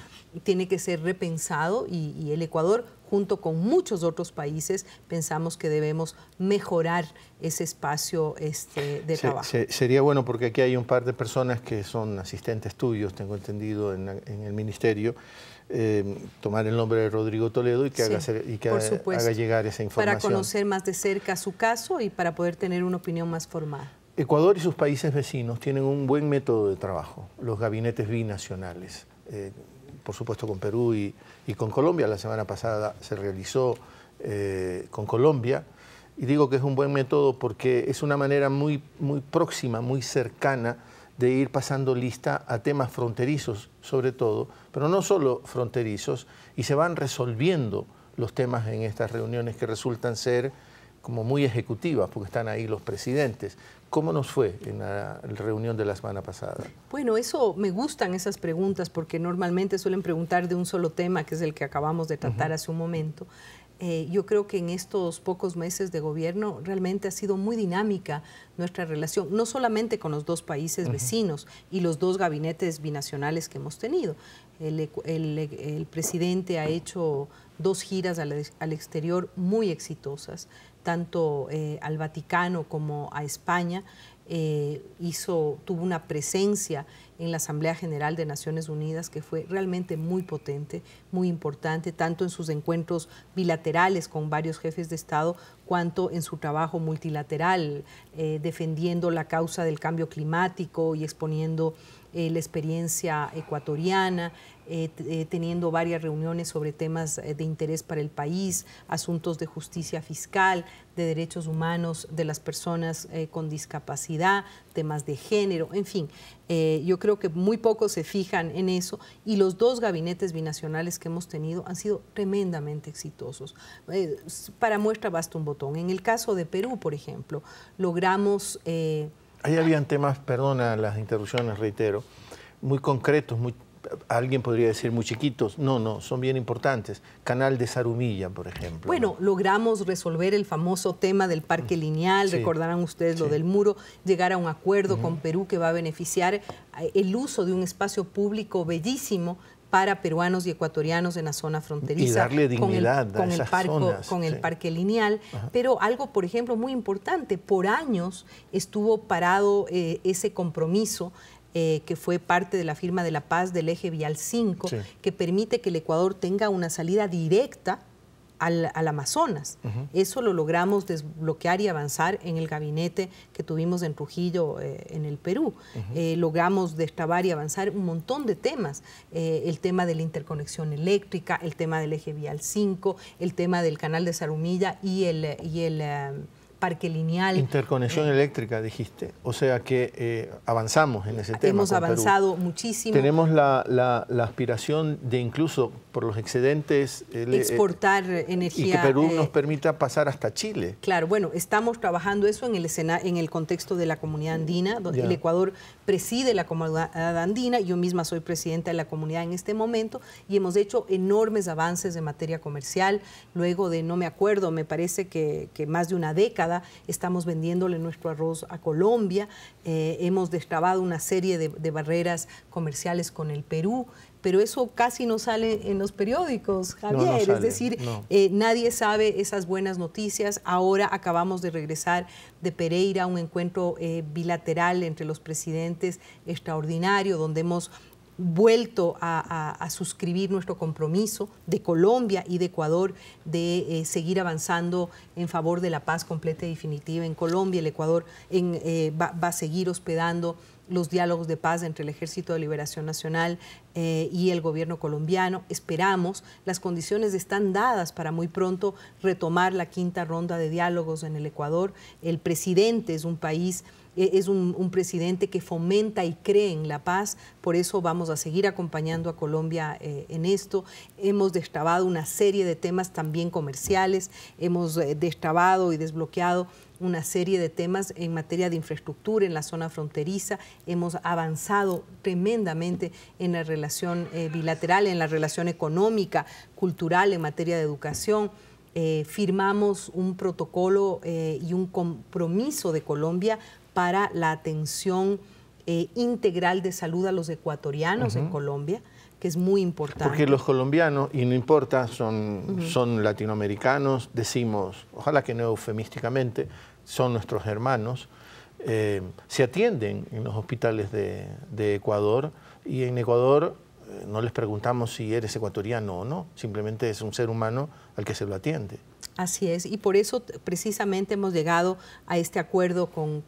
tiene que ser repensado y, el Ecuador junto con muchos otros países pensamos que debemos mejorar ese espacio este, de sería bueno porque aquí hay un par de personas que son asistentes tuyos, tengo entendido, en, el ministerio. Eh, tomar el nombre de Rodrigo Toledo y que, haga, llegar esa información. Para conocer más de cerca su caso y para poder tener una opinión más formada. Ecuador y sus países vecinos tienen un buen método de trabajo, los gabinetes binacionales. Eh, por supuesto con Perú y, con Colombia. La semana pasada se realizó eh, con Colombia. Y digo que es un buen método porque es una manera muy, muy próxima, muy cercana de ir pasando lista a temas fronterizos, sobre todo, pero no solo fronterizos, y se van resolviendo los temas en estas reuniones que resultan ser como muy ejecutivas, porque están ahí los presidentes. ¿Cómo nos fue en la reunión de la semana pasada? Bueno, eso me gustan esas preguntas, porque normalmente suelen preguntar de un solo tema, que es el que acabamos de tratar hace un momento. Eh, yo creo que en estos pocos meses de gobierno realmente ha sido muy dinámica nuestra relación, no solamente con los dos países vecinos y los dos gabinetes binacionales que hemos tenido. El, presidente ha hecho dos giras al, exterior muy exitosas, tanto eh, al Vaticano como a España. Eh, tuvo una presencia en la Asamblea General de Naciones Unidas, que fue realmente muy potente, muy importante, tanto en sus encuentros bilaterales con varios jefes de Estado, cuanto en su trabajo multilateral, eh, defendiendo la causa del cambio climático y exponiendo eh, la experiencia ecuatoriana. Eh, eh, teniendo varias reuniones sobre temas eh, de interés para el país, asuntos de justicia fiscal, de derechos humanos de las personas con discapacidad, temas de género, en fin. yo creo que muy pocos se fijan en eso y los dos gabinetes binacionales que hemos tenido han sido tremendamente exitosos. para muestra basta un botón. En el caso de Perú, por ejemplo, logramos... Ahí habían temas, perdona las interrupciones, reitero, muy concretos, muy alguien podría decir muy chiquitos. No, no, son bien importantes. Canal de Sarumilla, por ejemplo. Bueno, logramos resolver el famoso tema del parque mm. lineal, recordarán ustedes lo del muro, llegar a un acuerdo con Perú que va a beneficiar eh, el uso de un espacio público bellísimo para peruanos y ecuatorianos en la zona fronteriza. Y darle dignidad con el, a el Con el parque lineal. Pero algo, por ejemplo, muy importante, por años estuvo parado eh, ese compromiso eh, que fue parte de la firma de la paz del eje vial 5, que permite que el Ecuador tenga una salida directa al, Amazonas. Eso lo logramos desbloquear y avanzar en el gabinete que tuvimos en Trujillo, eh, en el Perú. Eh, logramos destrabar y avanzar un montón de temas. el tema de la interconexión eléctrica, el tema del eje vial 5, el tema del canal de Sarumilla y el parque lineal. Interconexión eh, eléctrica, dijiste. O sea que eh, avanzamos en ese tema. Hemos avanzado muchísimo. Tenemos la, aspiración de incluso por los excedentes... Eh, Exportar energía. Y que Perú nos permita pasar hasta Chile. Claro, bueno, estamos trabajando eso en el, en el contexto de la comunidad andina, donde el Ecuador preside la comunidad andina, yo misma soy presidenta de la comunidad en este momento y hemos hecho enormes avances en materia comercial. Luego de, no me acuerdo, me parece que, más de una década estamos vendiéndole nuestro arroz a Colombia, eh, hemos destrabado una serie de barreras comerciales con el Perú pero eso casi no sale en los periódicos, Javier. es decir, eh, nadie sabe esas buenas noticias. Ahora acabamos de regresar de Pereira, un encuentro eh, bilateral entre los presidentes extraordinario, donde hemos vuelto a, suscribir nuestro compromiso de Colombia y de Ecuador de eh, seguir avanzando en favor de la paz completa y definitiva en Colombia. El Ecuador va, a seguir hospedando los diálogos de paz entre el Ejército de Liberación Nacional eh, y el gobierno colombiano. Esperamos, las condiciones están dadas para muy pronto retomar la quinta ronda de diálogos en el Ecuador. El presidente es un país e-, es un, presidente que fomenta y cree en la paz, por eso vamos a seguir acompañando a Colombia eh, en esto. Hemos destrabado una serie de temas también comerciales, hemos eh, destrabado y desbloqueado una serie de temas en materia de infraestructura en la zona fronteriza. Hemos avanzado tremendamente en la relación eh, bilateral, en la relación económica, cultural, en materia de educación. firmamos un protocolo y un compromiso de Colombia para la atención eh, integral de salud a los ecuatorianos en Colombia, que es muy importante. Porque los colombianos, y no importa, son, son latinoamericanos, decimos, ojalá que no eufemísticamente, son nuestros hermanos, eh, se atienden en los hospitales de, Ecuador y en Ecuador eh, no les preguntamos si eres ecuatoriano o no, simplemente es un ser humano al que se lo atiende. Así es, y por eso precisamente hemos llegado a este acuerdo con,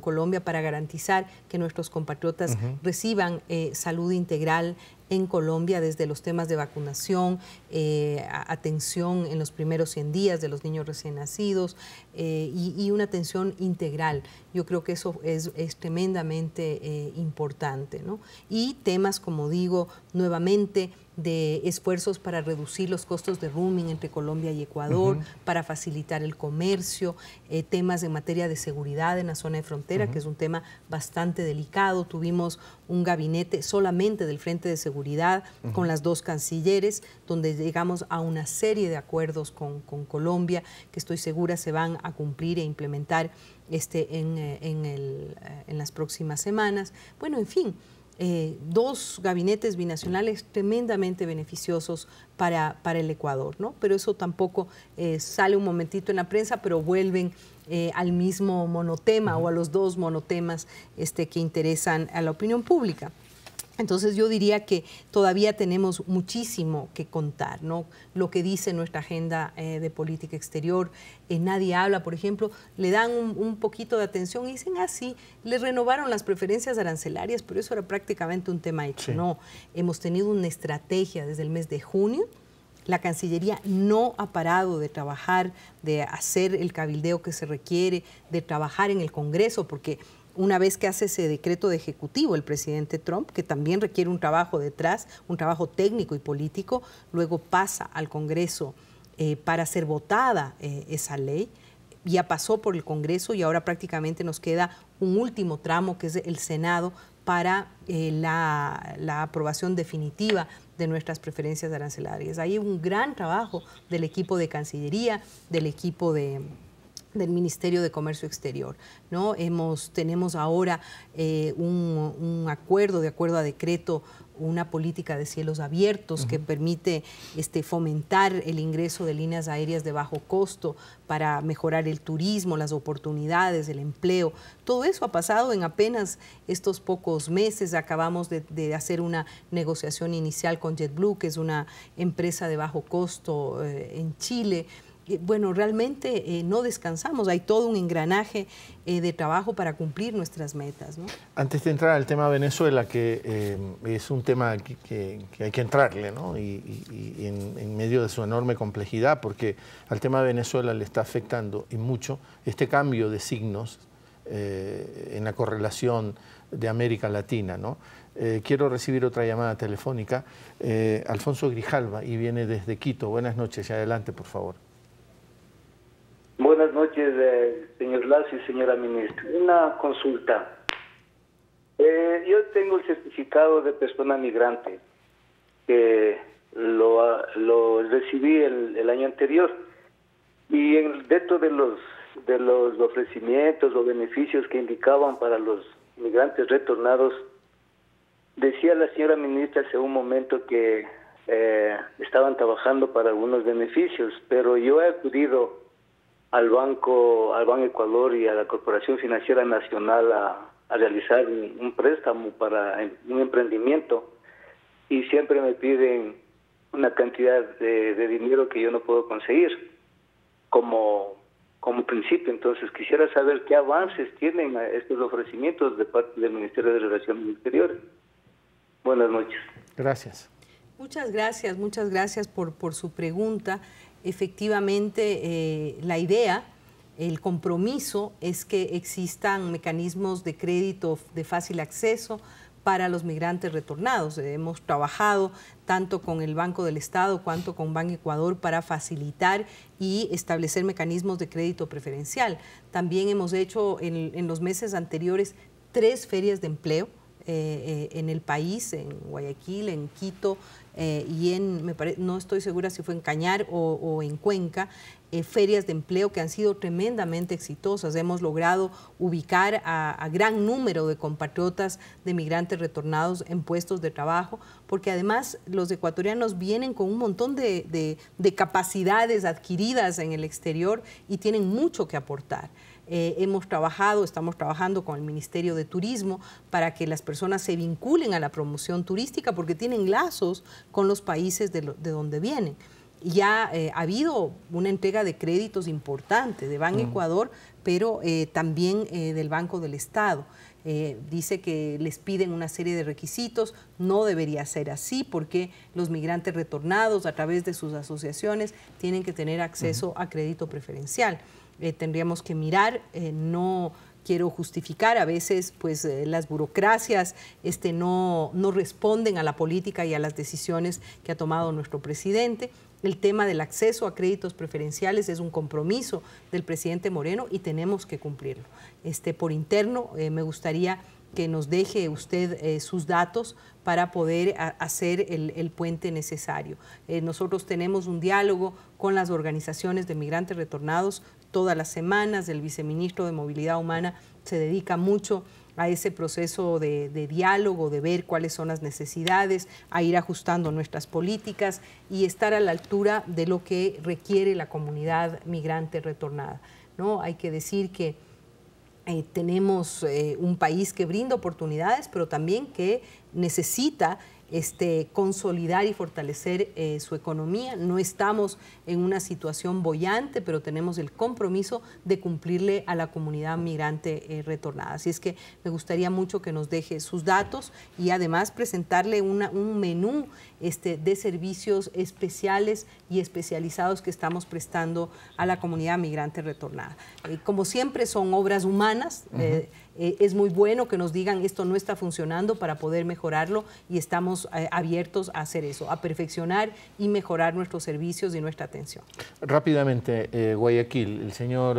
Colombia para garantizar que nuestros compatriotas reciban eh, salud integral en Colombia desde los temas de vacunación, eh, atención en los primeros 100 días de los niños recién nacidos eh, y, una atención integral. Yo creo que eso es, es tremendamente importante. ¿no? Y temas, como digo, nuevamente, de esfuerzos para reducir los costos de rooming entre Colombia y Ecuador, para facilitar el comercio, eh, temas en materia de seguridad en la zona de frontera, que es un tema bastante delicado. Tuvimos un gabinete solamente del Frente de Seguridad con las dos cancilleres, donde llegamos a una serie de acuerdos con, Colombia que estoy segura se van a cumplir e implementar este, en, eh, eh, en las próximas semanas. Bueno, en fin. Eh, dos gabinetes binacionales tremendamente beneficiosos para, el Ecuador, ¿no? Pero eso tampoco eh, sale un momentito en la prensa, pero vuelven eh, al mismo monotema o a los dos monotemas este, que interesan a la opinión pública. Entonces yo diría que todavía tenemos muchísimo que contar, ¿no? Lo que dice nuestra agenda eh, de política exterior, eh, nadie habla, por ejemplo, le dan un, poquito de atención y dicen, ah, sí, le renovaron las preferencias arancelarias, pero eso era prácticamente un tema hecho. No, hemos tenido una estrategia desde el mes de junio, la Cancillería no ha parado de trabajar, de hacer el cabildeo que se requiere, de trabajar en el Congreso, porque una vez que hace ese decreto de ejecutivo el presidente Trump, que también requiere un trabajo detrás, un trabajo técnico y político, luego pasa al Congreso eh, para ser votada eh, esa ley. Ya pasó por el Congreso y ahora prácticamente nos queda un último tramo, que es el Senado, para eh, la, la, aprobación definitiva de nuestras preferencias arancelarias. Hay un gran trabajo del equipo de Cancillería, del equipo de, del Ministerio de Comercio Exterior. ¿no? Hemos, tenemos ahora eh, un, acuerdo, de acuerdo a decreto, una política de cielos abiertos que permite este, fomentar el ingreso de líneas aéreas de bajo costo para mejorar el turismo, las oportunidades, el empleo. Todo eso ha pasado en apenas estos pocos meses. Acabamos de, hacer una negociación inicial con JetBlue, que es una empresa de bajo costo eh, en Chile. Eh, bueno, realmente eh, no descansamos, hay todo un engranaje eh, de trabajo para cumplir nuestras metas. Antes de entrar al tema Venezuela, que es un tema que, hay que entrarle, ¿no? y, en, medio de su enorme complejidad, porque al tema de Venezuela le está afectando y mucho este cambio de signos en la correlación de América Latina. quiero recibir otra llamada telefónica. Alfonso Grijalva, y viene desde Quito. Buenas noches y adelante, por favor. Buenas noches, eh, señor Lazo señora ministra. Una consulta. Eh, yo tengo el certificado de persona migrante, que lo, ah, recibí el, año anterior. Y en, dentro de los, de los ofrecimientos o beneficios que indicaban para los migrantes retornados, decía la señora ministra hace un momento que eh, estaban trabajando para algunos beneficios, pero yo he acudido al Banco, al Banco Ecuador y a la Corporación Financiera Nacional a, a realizar un préstamo para em, un emprendimiento y siempre me piden una cantidad de, dinero que yo no puedo conseguir como, como principio. Entonces quisiera saber qué avances tienen estos ofrecimientos de parte del Ministerio de Relaciones Exteriores. Buenas noches. Gracias. Muchas gracias, muchas gracias por, por su pregunta efectivamente eh, la idea, el compromiso es que existan mecanismos de crédito de fácil acceso para los migrantes retornados. Hemos trabajado tanto con el Banco del Estado cuanto con Ban Ecuador para facilitar y establecer mecanismos de crédito preferencial. También hemos hecho en, los meses anteriores tres ferias de empleo eh, eh, en el país, en Guayaquil, en Quito eh, y en, me no estoy segura si fue en Cañar o, en Cuenca, eh, ferias de empleo que han sido tremendamente exitosas. Hemos logrado ubicar a, gran número de compatriotas de migrantes retornados en puestos de trabajo, porque además los ecuatorianos vienen con un montón de capacidades adquiridas en el exterior y tienen mucho que aportar. Eh, hemos trabajado, estamos trabajando con el Ministerio de Turismo para que las personas se vinculen a la promoción turística porque tienen lazos con los países de, donde vienen ya eh, ha habido una entrega de créditos importante de Ban mm. Ecuador, pero eh, también del Banco del Estado. dice que les piden una serie de requisitos, no debería ser así porque los migrantes retornados a través de sus asociaciones tienen que tener acceso a crédito preferencial. Eh, tendríamos que mirar, eh, no quiero justificar, a veces pues eh, las burocracias este, no, no responden a la política y a las decisiones que ha tomado nuestro presidente. El tema del acceso a créditos preferenciales es un compromiso del presidente Moreno y tenemos que cumplirlo. Este, por interno me gustaría que nos deje usted eh, sus datos para poder hacer el, puente necesario. Eh, nosotros tenemos un diálogo con las organizaciones de migrantes retornados todas las semanas, el viceministro de Movilidad Humana se dedica mucho a ese proceso de, de, diálogo, de ver cuáles son las necesidades, a ir ajustando nuestras políticas y estar a la altura de lo que requiere la comunidad migrante retornada. ¿no? Hay que decir que eh, tenemos eh, un país que brinda oportunidades, pero también que necesita este, consolidar y fortalecer eh, su economía. No estamos en una situación bollante, pero tenemos el compromiso de cumplirle a la comunidad migrante eh, retornada. Así es que me gustaría mucho que nos deje sus datos y además presentarle un menú este, de servicios especiales y especializados que estamos prestando a la comunidad migrante retornada. Eh, como siempre son obras humanas. Eh, es muy bueno que nos digan esto no está funcionando para poder mejorarlo y estamos eh, abiertos a hacer eso, a perfeccionar y mejorar nuestros servicios y nuestra atención. Rápidamente, eh, Guayaquil, el señor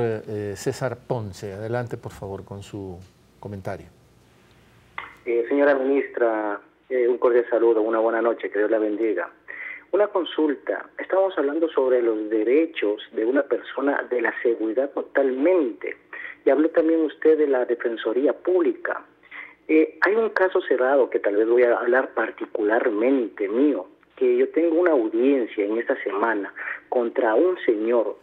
César Ponce, adelante por favor con su comentario. señora ministra, un cordial saludo, una buena noche, que Dios la bendiga. Una consulta, estamos hablando sobre los derechos de una persona de la seguridad totalmente y hablé también usted de la Defensoría Pública. Eh, hay un caso cerrado que tal vez voy a hablar particularmente mío, que yo tengo una audiencia en esta semana contra un señor.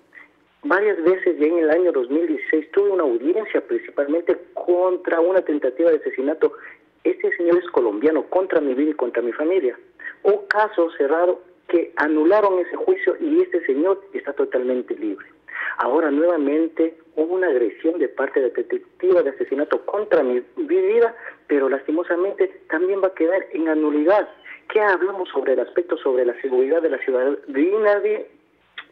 Varias veces ya en el año 2016 tuve una audiencia principalmente contra una tentativa de asesinato. Este señor es colombiano contra mi vida y contra mi familia. Un caso cerrado que anularon ese juicio y este señor está totalmente libre. Ahora nuevamente hubo una agresión de parte de detectiva de asesinato contra mi vida, pero lastimosamente también va a quedar en anulidad. ¿Qué hablamos sobre el aspecto sobre la seguridad de la ciudadanía?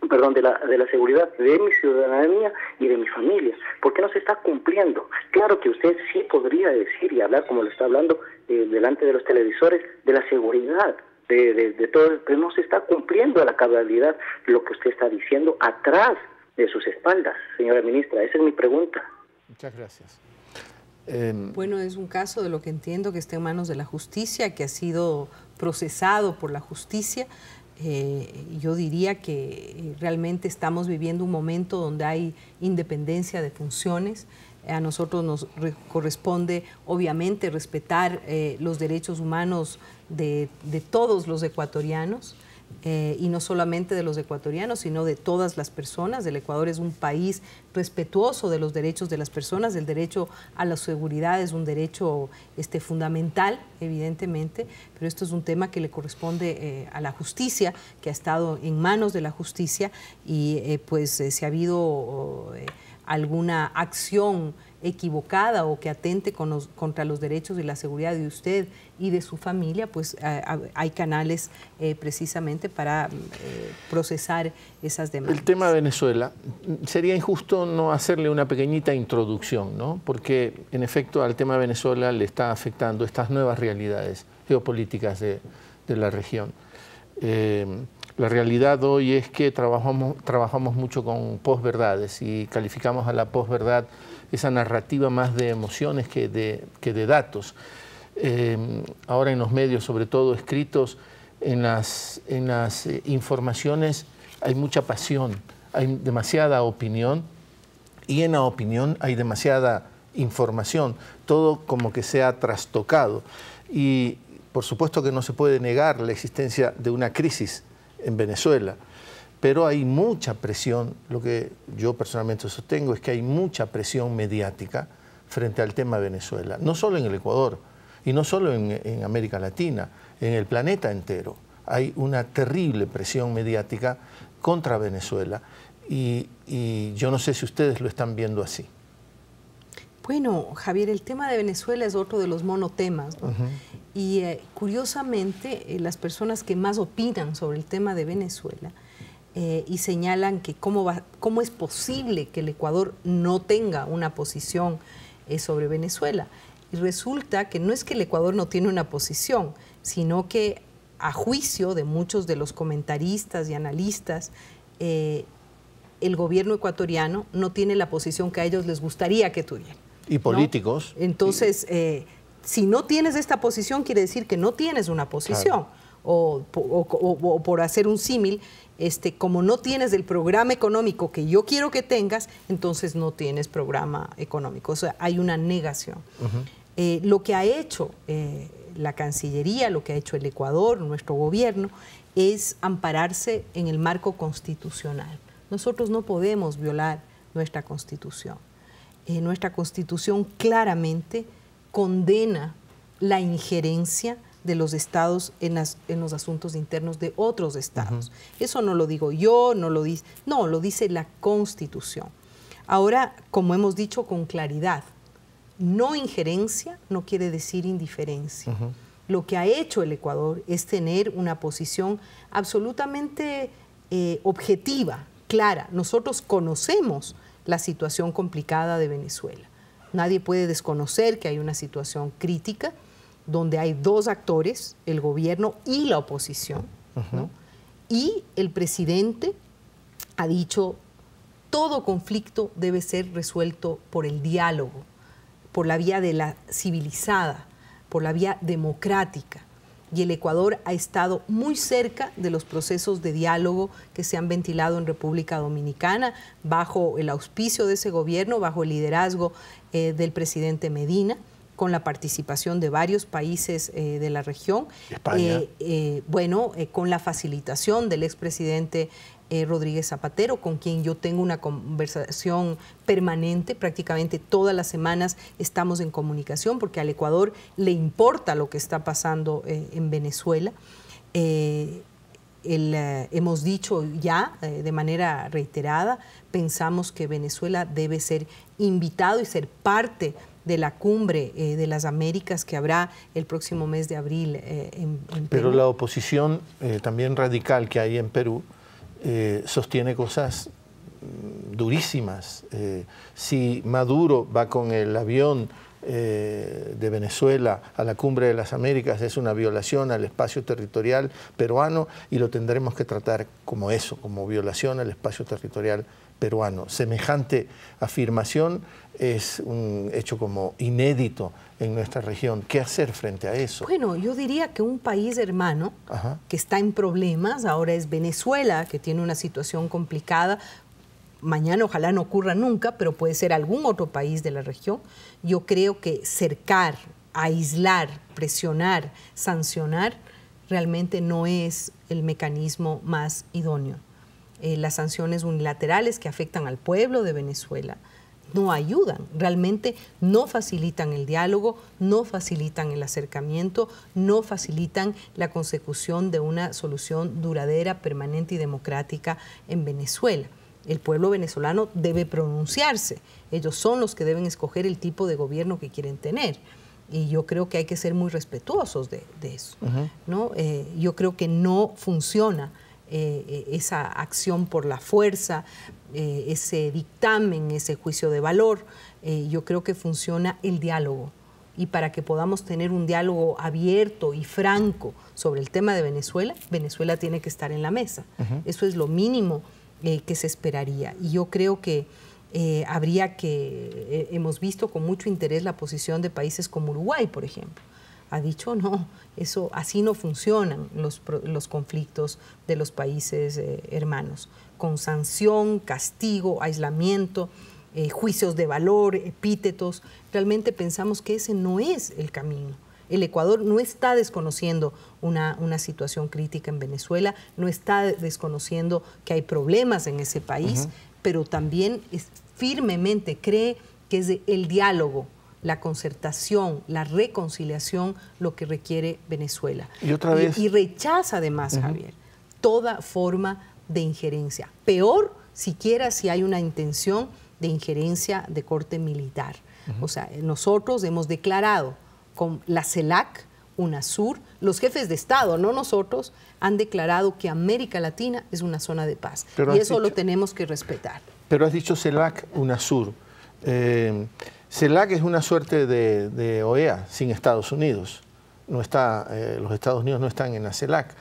perdón, de la, seguridad de mi ciudadanía y de mi familia. ¿Por qué no se está cumpliendo? Claro que usted sí podría decir y hablar, como lo está hablando eh, delante de los televisores, de la seguridad, de, todo, pero no se está cumpliendo a la cabalidad lo que usted está diciendo atrás de sus espaldas, señora ministra. Esa es mi pregunta. Muchas gracias. Em, bueno, es un caso de lo que entiendo que esté en manos de la justicia, que ha sido procesado por la justicia. Eh, yo diría que realmente estamos viviendo un momento donde hay independencia de funciones. A nosotros nos corresponde, obviamente, respetar eh, los derechos humanos de todos los ecuatorianos. Eh, y no solamente de los ecuatorianos, sino de todas las personas. El Ecuador es un país respetuoso de los derechos de las personas, el derecho a la seguridad es un derecho este, fundamental, evidentemente, pero esto es un tema que le corresponde eh, a la justicia, que ha estado en manos de la justicia y eh, pues si ha habido alguna acción equivocada o que atente contra los derechos y la seguridad de usted y de su familia, pues eh, hay canales eh, precisamente para eh, procesar esas demandas. El tema de Venezuela, sería injusto no hacerle una pequeñita introducción, ¿no? porque en efecto al tema de Venezuela le está afectando estas nuevas realidades geopolíticas de, la región. la realidad hoy es que trabajamos, trabajamos mucho con posverdades y calificamos a la posverdad esa narrativa más de emociones que de, que de datos. Eh, ahora en los medios, sobre todo escritos, en las, en las eh, informaciones hay mucha pasión, hay demasiada opinión y en la opinión hay demasiada información, todo como que se ha trastocado. Y por supuesto que no se puede negar la existencia de una crisis en Venezuela pero hay mucha presión, lo que yo personalmente sostengo es que hay mucha presión mediática frente al tema de Venezuela, no solo en el Ecuador y no solo en, América Latina, en el planeta entero. Hay una terrible presión mediática contra Venezuela y, yo no sé si ustedes lo están viendo así. Bueno, Javier, el tema de Venezuela es otro de los monotemas. Y eh, curiosamente, eh, las personas que más opinan sobre el tema de Venezuela eh, y señalan que cómo, va, cómo es posible que el Ecuador no tenga una posición eh, sobre Venezuela. Y resulta que no es que el Ecuador no tiene una posición, sino que a juicio de muchos de los comentaristas y analistas, eh, el gobierno ecuatoriano no tiene la posición que a ellos les gustaría que tuviera Y políticos. Entonces, si no tienes esta posición, quiere decir que no tienes una posición. o, por hacer un símil, este, como no tienes el programa económico que yo quiero que tengas, entonces no tienes programa económico. O sea, hay una negación. Eh, lo que ha hecho eh, la Cancillería, lo que ha hecho el Ecuador, nuestro gobierno, es ampararse en el marco constitucional. Nosotros no podemos violar nuestra constitución. Eh, nuestra constitución claramente condena la injerencia de los estados en, los asuntos internos de otros estados. Eso no lo digo yo, no lo dice, no, lo dice la Constitución. Ahora, como hemos dicho con claridad, no injerencia no quiere decir indiferencia. Lo que ha hecho el Ecuador es tener una posición absolutamente eh, objetiva, clara. Nosotros conocemos la situación complicada de Venezuela. Nadie puede desconocer que hay una situación crítica donde hay dos actores, el gobierno y la oposición. Y el presidente ha dicho, todo conflicto debe ser resuelto por el diálogo, por la vía de la civilizada, por la vía democrática. Y el Ecuador ha estado muy cerca de los procesos de diálogo que se han ventilado en República Dominicana, bajo el auspicio de ese gobierno, bajo el liderazgo eh, del presidente Medina con la participación de varios países eh, de la región. España. Eh, eh, bueno, con la facilitación del expresidente Rodríguez Zapatero, con quien yo tengo una conversación permanente, prácticamente todas las semanas estamos en comunicación porque al Ecuador le importa lo que está pasando en Venezuela. hemos dicho ya de manera reiterada, pensamos que Venezuela debe ser invitado y ser parte de la cumbre eh, de las Américas que habrá el próximo mes de abril eh, en, Perú. Pero la oposición eh, también radical que hay en Perú sostiene cosas mm, durísimas. si Maduro va con el avión de Venezuela a la cumbre de las Américas es una violación al espacio territorial peruano y lo tendremos que tratar como eso, como violación al espacio territorial peruano peruano. Semejante afirmación es un hecho como inédito en nuestra región. ¿Qué hacer frente a eso? Bueno, yo diría que un país hermano que está en problemas, ahora es Venezuela, que tiene una situación complicada, mañana ojalá no ocurra nunca, pero puede ser algún otro país de la región, yo creo que cercar, aislar, presionar, sancionar, realmente no es el mecanismo más idóneo. Eh, las sanciones unilaterales que afectan al pueblo de Venezuela no ayudan, realmente no facilitan el diálogo, no facilitan el acercamiento, no facilitan la consecución de una solución duradera, permanente y democrática en Venezuela. El pueblo venezolano debe pronunciarse, ellos son los que deben escoger el tipo de gobierno que quieren tener y yo creo que hay que ser muy respetuosos de, eso. ¿no? Eh, yo creo que no funciona eh, eh, esa acción por la fuerza, eh, ese dictamen, ese juicio de valor. yo creo que funciona el diálogo. Y para que podamos tener un diálogo abierto y franco sobre el tema de Venezuela, Venezuela tiene que estar en la mesa. Eso es lo mínimo que se esperaría. Y yo creo que habría que, hemos visto con mucho interés la posición de países como Uruguay, por ejemplo ha dicho no, eso así no funcionan los, conflictos de los países eh, hermanos, con sanción, castigo, aislamiento, eh, juicios de valor, epítetos. Realmente pensamos que ese no es el camino. El Ecuador no está desconociendo una, una, situación crítica en Venezuela, no está desconociendo que hay problemas en ese país, pero también firmemente cree que es el diálogo la concertación, la reconciliación, lo que requiere Venezuela. Y otra vez. Y, rechaza además, Javier, toda forma de injerencia. Peor siquiera si hay una intención de injerencia de corte militar. O sea, nosotros hemos declarado con la CELAC, UNASUR, los jefes de Estado, no nosotros, han declarado que América Latina es una zona de paz. y eso lo tenemos que respetar. Pero has dicho CELAC, UNASUR. Eh, CELAC es una suerte de, OEA sin Estados Unidos. No está, eh, los Estados Unidos no están en la CELAC.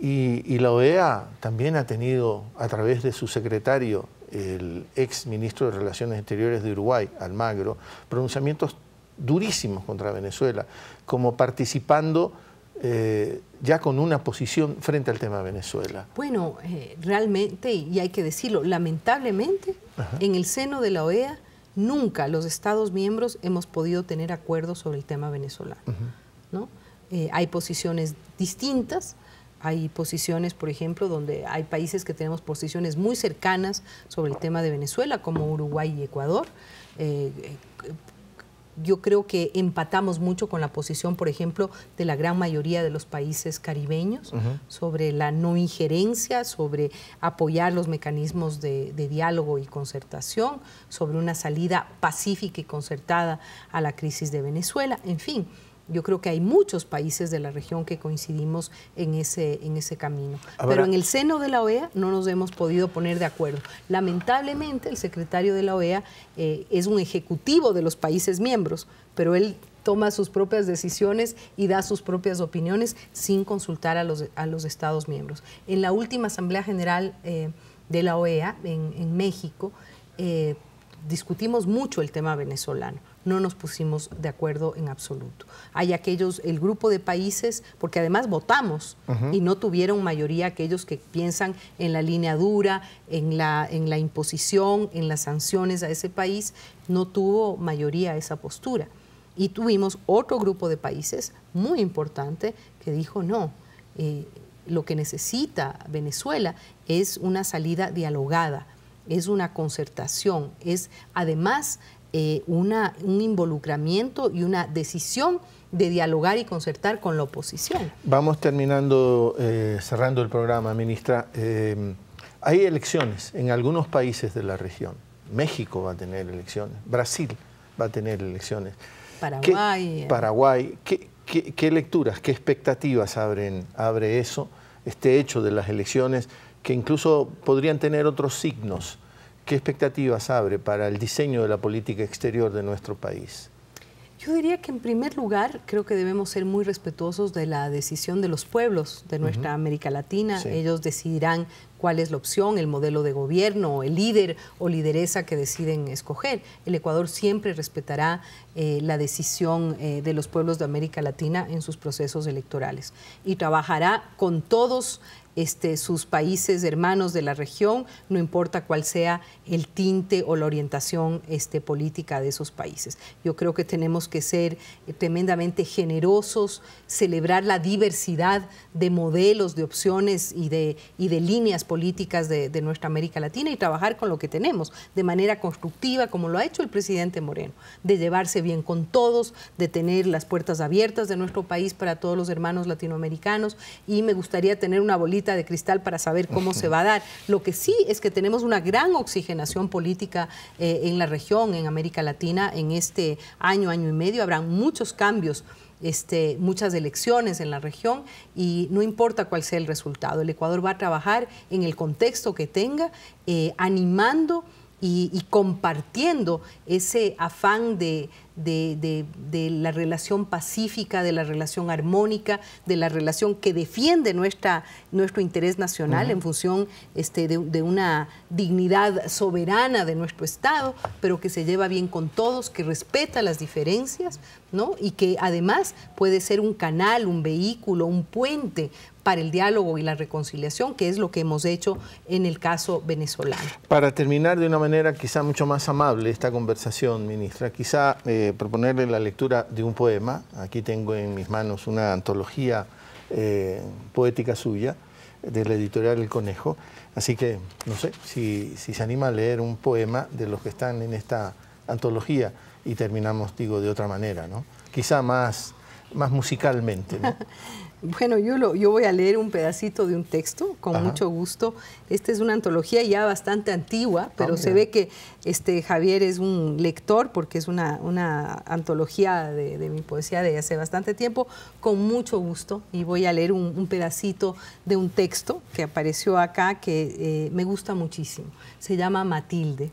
Y, la OEA también ha tenido, a través de su secretario, el ex ministro de Relaciones Exteriores de Uruguay, Almagro, pronunciamientos durísimos contra Venezuela, como participando eh, ya con una posición frente al tema Venezuela. Bueno, eh, realmente, y hay que decirlo, lamentablemente, en el seno de la OEA nunca los Estados miembros hemos podido tener acuerdos sobre el tema venezolano. ¿no? Eh, hay posiciones distintas, hay posiciones, por ejemplo, donde hay países que tenemos posiciones muy cercanas sobre el tema de Venezuela, como Uruguay y Ecuador. Eh, eh, yo creo que empatamos mucho con la posición, por ejemplo, de la gran mayoría de los países caribeños sobre la no injerencia, sobre apoyar los mecanismos de, diálogo y concertación, sobre una salida pacífica y concertada a la crisis de Venezuela, en fin. Yo creo que hay muchos países de la región que coincidimos en ese, camino. Pero en el seno de la OEA no nos hemos podido poner de acuerdo. Lamentablemente el secretario de la OEA eh, es un ejecutivo de los países miembros, pero él toma sus propias decisiones y da sus propias opiniones sin consultar a los, a Estados miembros. En la última Asamblea General eh, de la OEA en, México, eh, discutimos mucho el tema venezolano no nos pusimos de acuerdo en absoluto. Hay aquellos, el grupo de países, porque además votamos y no tuvieron mayoría aquellos que piensan en la línea dura, en la, en la imposición, en las sanciones a ese país, no tuvo mayoría esa postura. Y tuvimos otro grupo de países muy importante que dijo no. Eh, lo que necesita Venezuela es una salida dialogada, es una concertación, es además eh, una, un involucramiento y una decisión de dialogar y concertar con la oposición. Vamos terminando, eh, cerrando el programa, ministra. Eh, hay elecciones en algunos países de la región. México va a tener elecciones, Brasil va a tener elecciones. Paraguay. ¿Qué, Paraguay. ¿qué, lecturas, qué expectativas abren, abre eso, este hecho de las elecciones, que incluso podrían tener otros signos? ¿Qué expectativas abre para el diseño de la política exterior de nuestro país? Yo diría que en primer lugar creo que debemos ser muy respetuosos de la decisión de los pueblos de nuestra América Latina. Ellos decidirán cuál es la opción, el modelo de gobierno, el líder o lideresa que deciden escoger. El Ecuador siempre respetará eh, la decisión eh, de los pueblos de América Latina en sus procesos electorales y trabajará con todos este, sus países hermanos de la región, no importa cuál sea el tinte o la orientación este, política de esos países. Yo creo que tenemos que ser eh, tremendamente generosos, celebrar la diversidad de modelos, de opciones y de, y de líneas políticas de, de nuestra América Latina y trabajar con lo que tenemos de manera constructiva, como lo ha hecho el presidente Moreno, de llevarse bien con todos, de tener las puertas abiertas de nuestro país para todos los hermanos latinoamericanos y me gustaría tener una bolita de cristal para saber cómo se va a dar. Lo que sí es que tenemos una gran oxigenación política eh, en la región, en América Latina, en este año, año y medio. Habrán muchos cambios. Este, muchas elecciones en la región y no importa cuál sea el resultado, el Ecuador va a trabajar en el contexto que tenga, eh, animando y compartiendo ese afán de, de, la relación pacífica, de la relación armónica, de la relación que defiende nuestra, nuestro interés nacional en función este, de, de, una dignidad soberana de nuestro Estado, pero que se lleva bien con todos, que respeta las diferencias ¿no? y que además puede ser un canal, un vehículo, un puente para el diálogo y la reconciliación, que es lo que hemos hecho en el caso venezolano. Para terminar de una manera quizá mucho más amable esta conversación, ministra, quizá eh, proponerle la lectura de un poema. Aquí tengo en mis manos una antología eh, poética suya de la editorial El Conejo. Así que, no sé, si, se anima a leer un poema de los que están en esta antología y terminamos, digo, de otra manera, ¿no? Quizá más, más musicalmente, Bueno, yo, yo voy a leer un pedacito de un texto con mucho gusto. Esta es una antología ya bastante antigua, pero ah, se ve que este, Javier es un lector porque es una, antología de, mi poesía de hace bastante tiempo, con mucho gusto. Y voy a leer un, pedacito de un texto que apareció acá que eh, me gusta muchísimo. Se llama Matilde.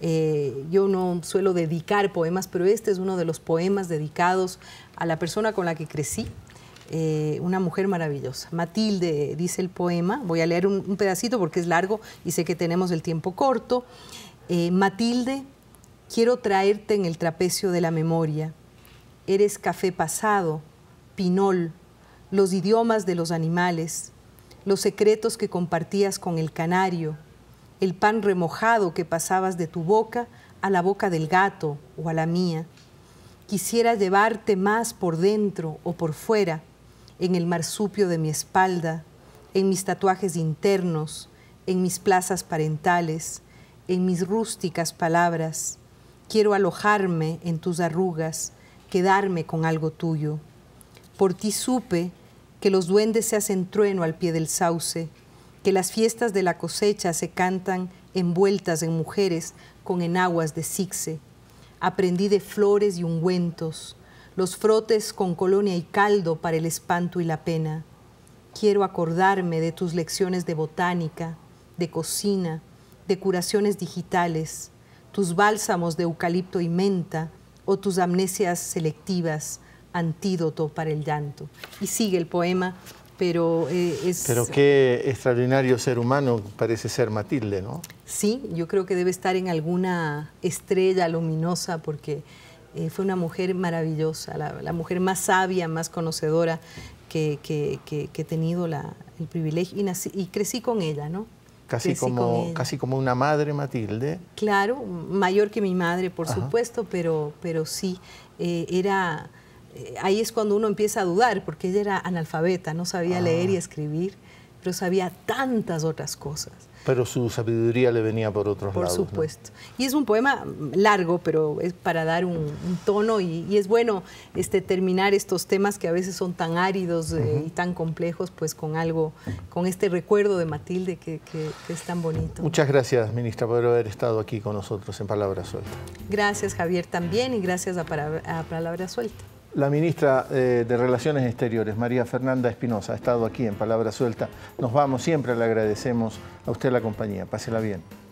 Eh, yo no suelo dedicar poemas, pero este es uno de los poemas dedicados a la persona con la que crecí, eh, una mujer maravillosa. Matilde dice el poema, voy a leer un, pedacito porque es largo y sé que tenemos el tiempo corto. Eh, Matilde, quiero traerte en el trapecio de la memoria. Eres café pasado, pinol, los idiomas de los animales, los secretos que compartías con el canario, el pan remojado que pasabas de tu boca a la boca del gato o a la mía. Quisiera llevarte más por dentro o por fuera en el marsupio de mi espalda, en mis tatuajes internos, en mis plazas parentales, en mis rústicas palabras. Quiero alojarme en tus arrugas, quedarme con algo tuyo. Por ti supe que los duendes se hacen trueno al pie del sauce, que las fiestas de la cosecha se cantan envueltas en mujeres con enaguas de cixe. Aprendí de flores y ungüentos, los frotes con colonia y caldo para el espanto y la pena. Quiero acordarme de tus lecciones de botánica, de cocina, de curaciones digitales, tus bálsamos de eucalipto y menta o tus amnesias selectivas, antídoto para el llanto. Y sigue el poema, pero eh, es... Pero qué extraordinario ser humano parece ser Matilde, ¿no? Sí, yo creo que debe estar en alguna estrella luminosa porque eh, fue una mujer maravillosa, la, mujer más sabia, más conocedora que, he tenido el privilegio y, crecí con ella, ¿no? Casi como, una madre Matilde. Claro, mayor que mi madre, por supuesto, pero, pero sí, eh, era, eh, ahí es cuando uno empieza a dudar, porque ella era analfabeta, no sabía ah. leer y escribir, pero sabía tantas otras cosas. Pero su sabiduría le venía por otros lados. Por supuesto. Y es un poema largo, pero es para dar un, tono y, es bueno este, terminar estos temas que a veces son tan áridos eh, y tan complejos, pues con algo, con este recuerdo de Matilde que, es tan bonito. Muchas gracias, ministra, por haber estado aquí con nosotros en Palabra Suelta. Gracias, Javier, también y gracias a, para, a Palabra Suelta. La ministra eh, de Relaciones Exteriores, María Fernanda Espinosa, ha estado aquí en Palabra Suelta. Nos vamos, siempre le agradecemos a usted la compañía. Pásela bien.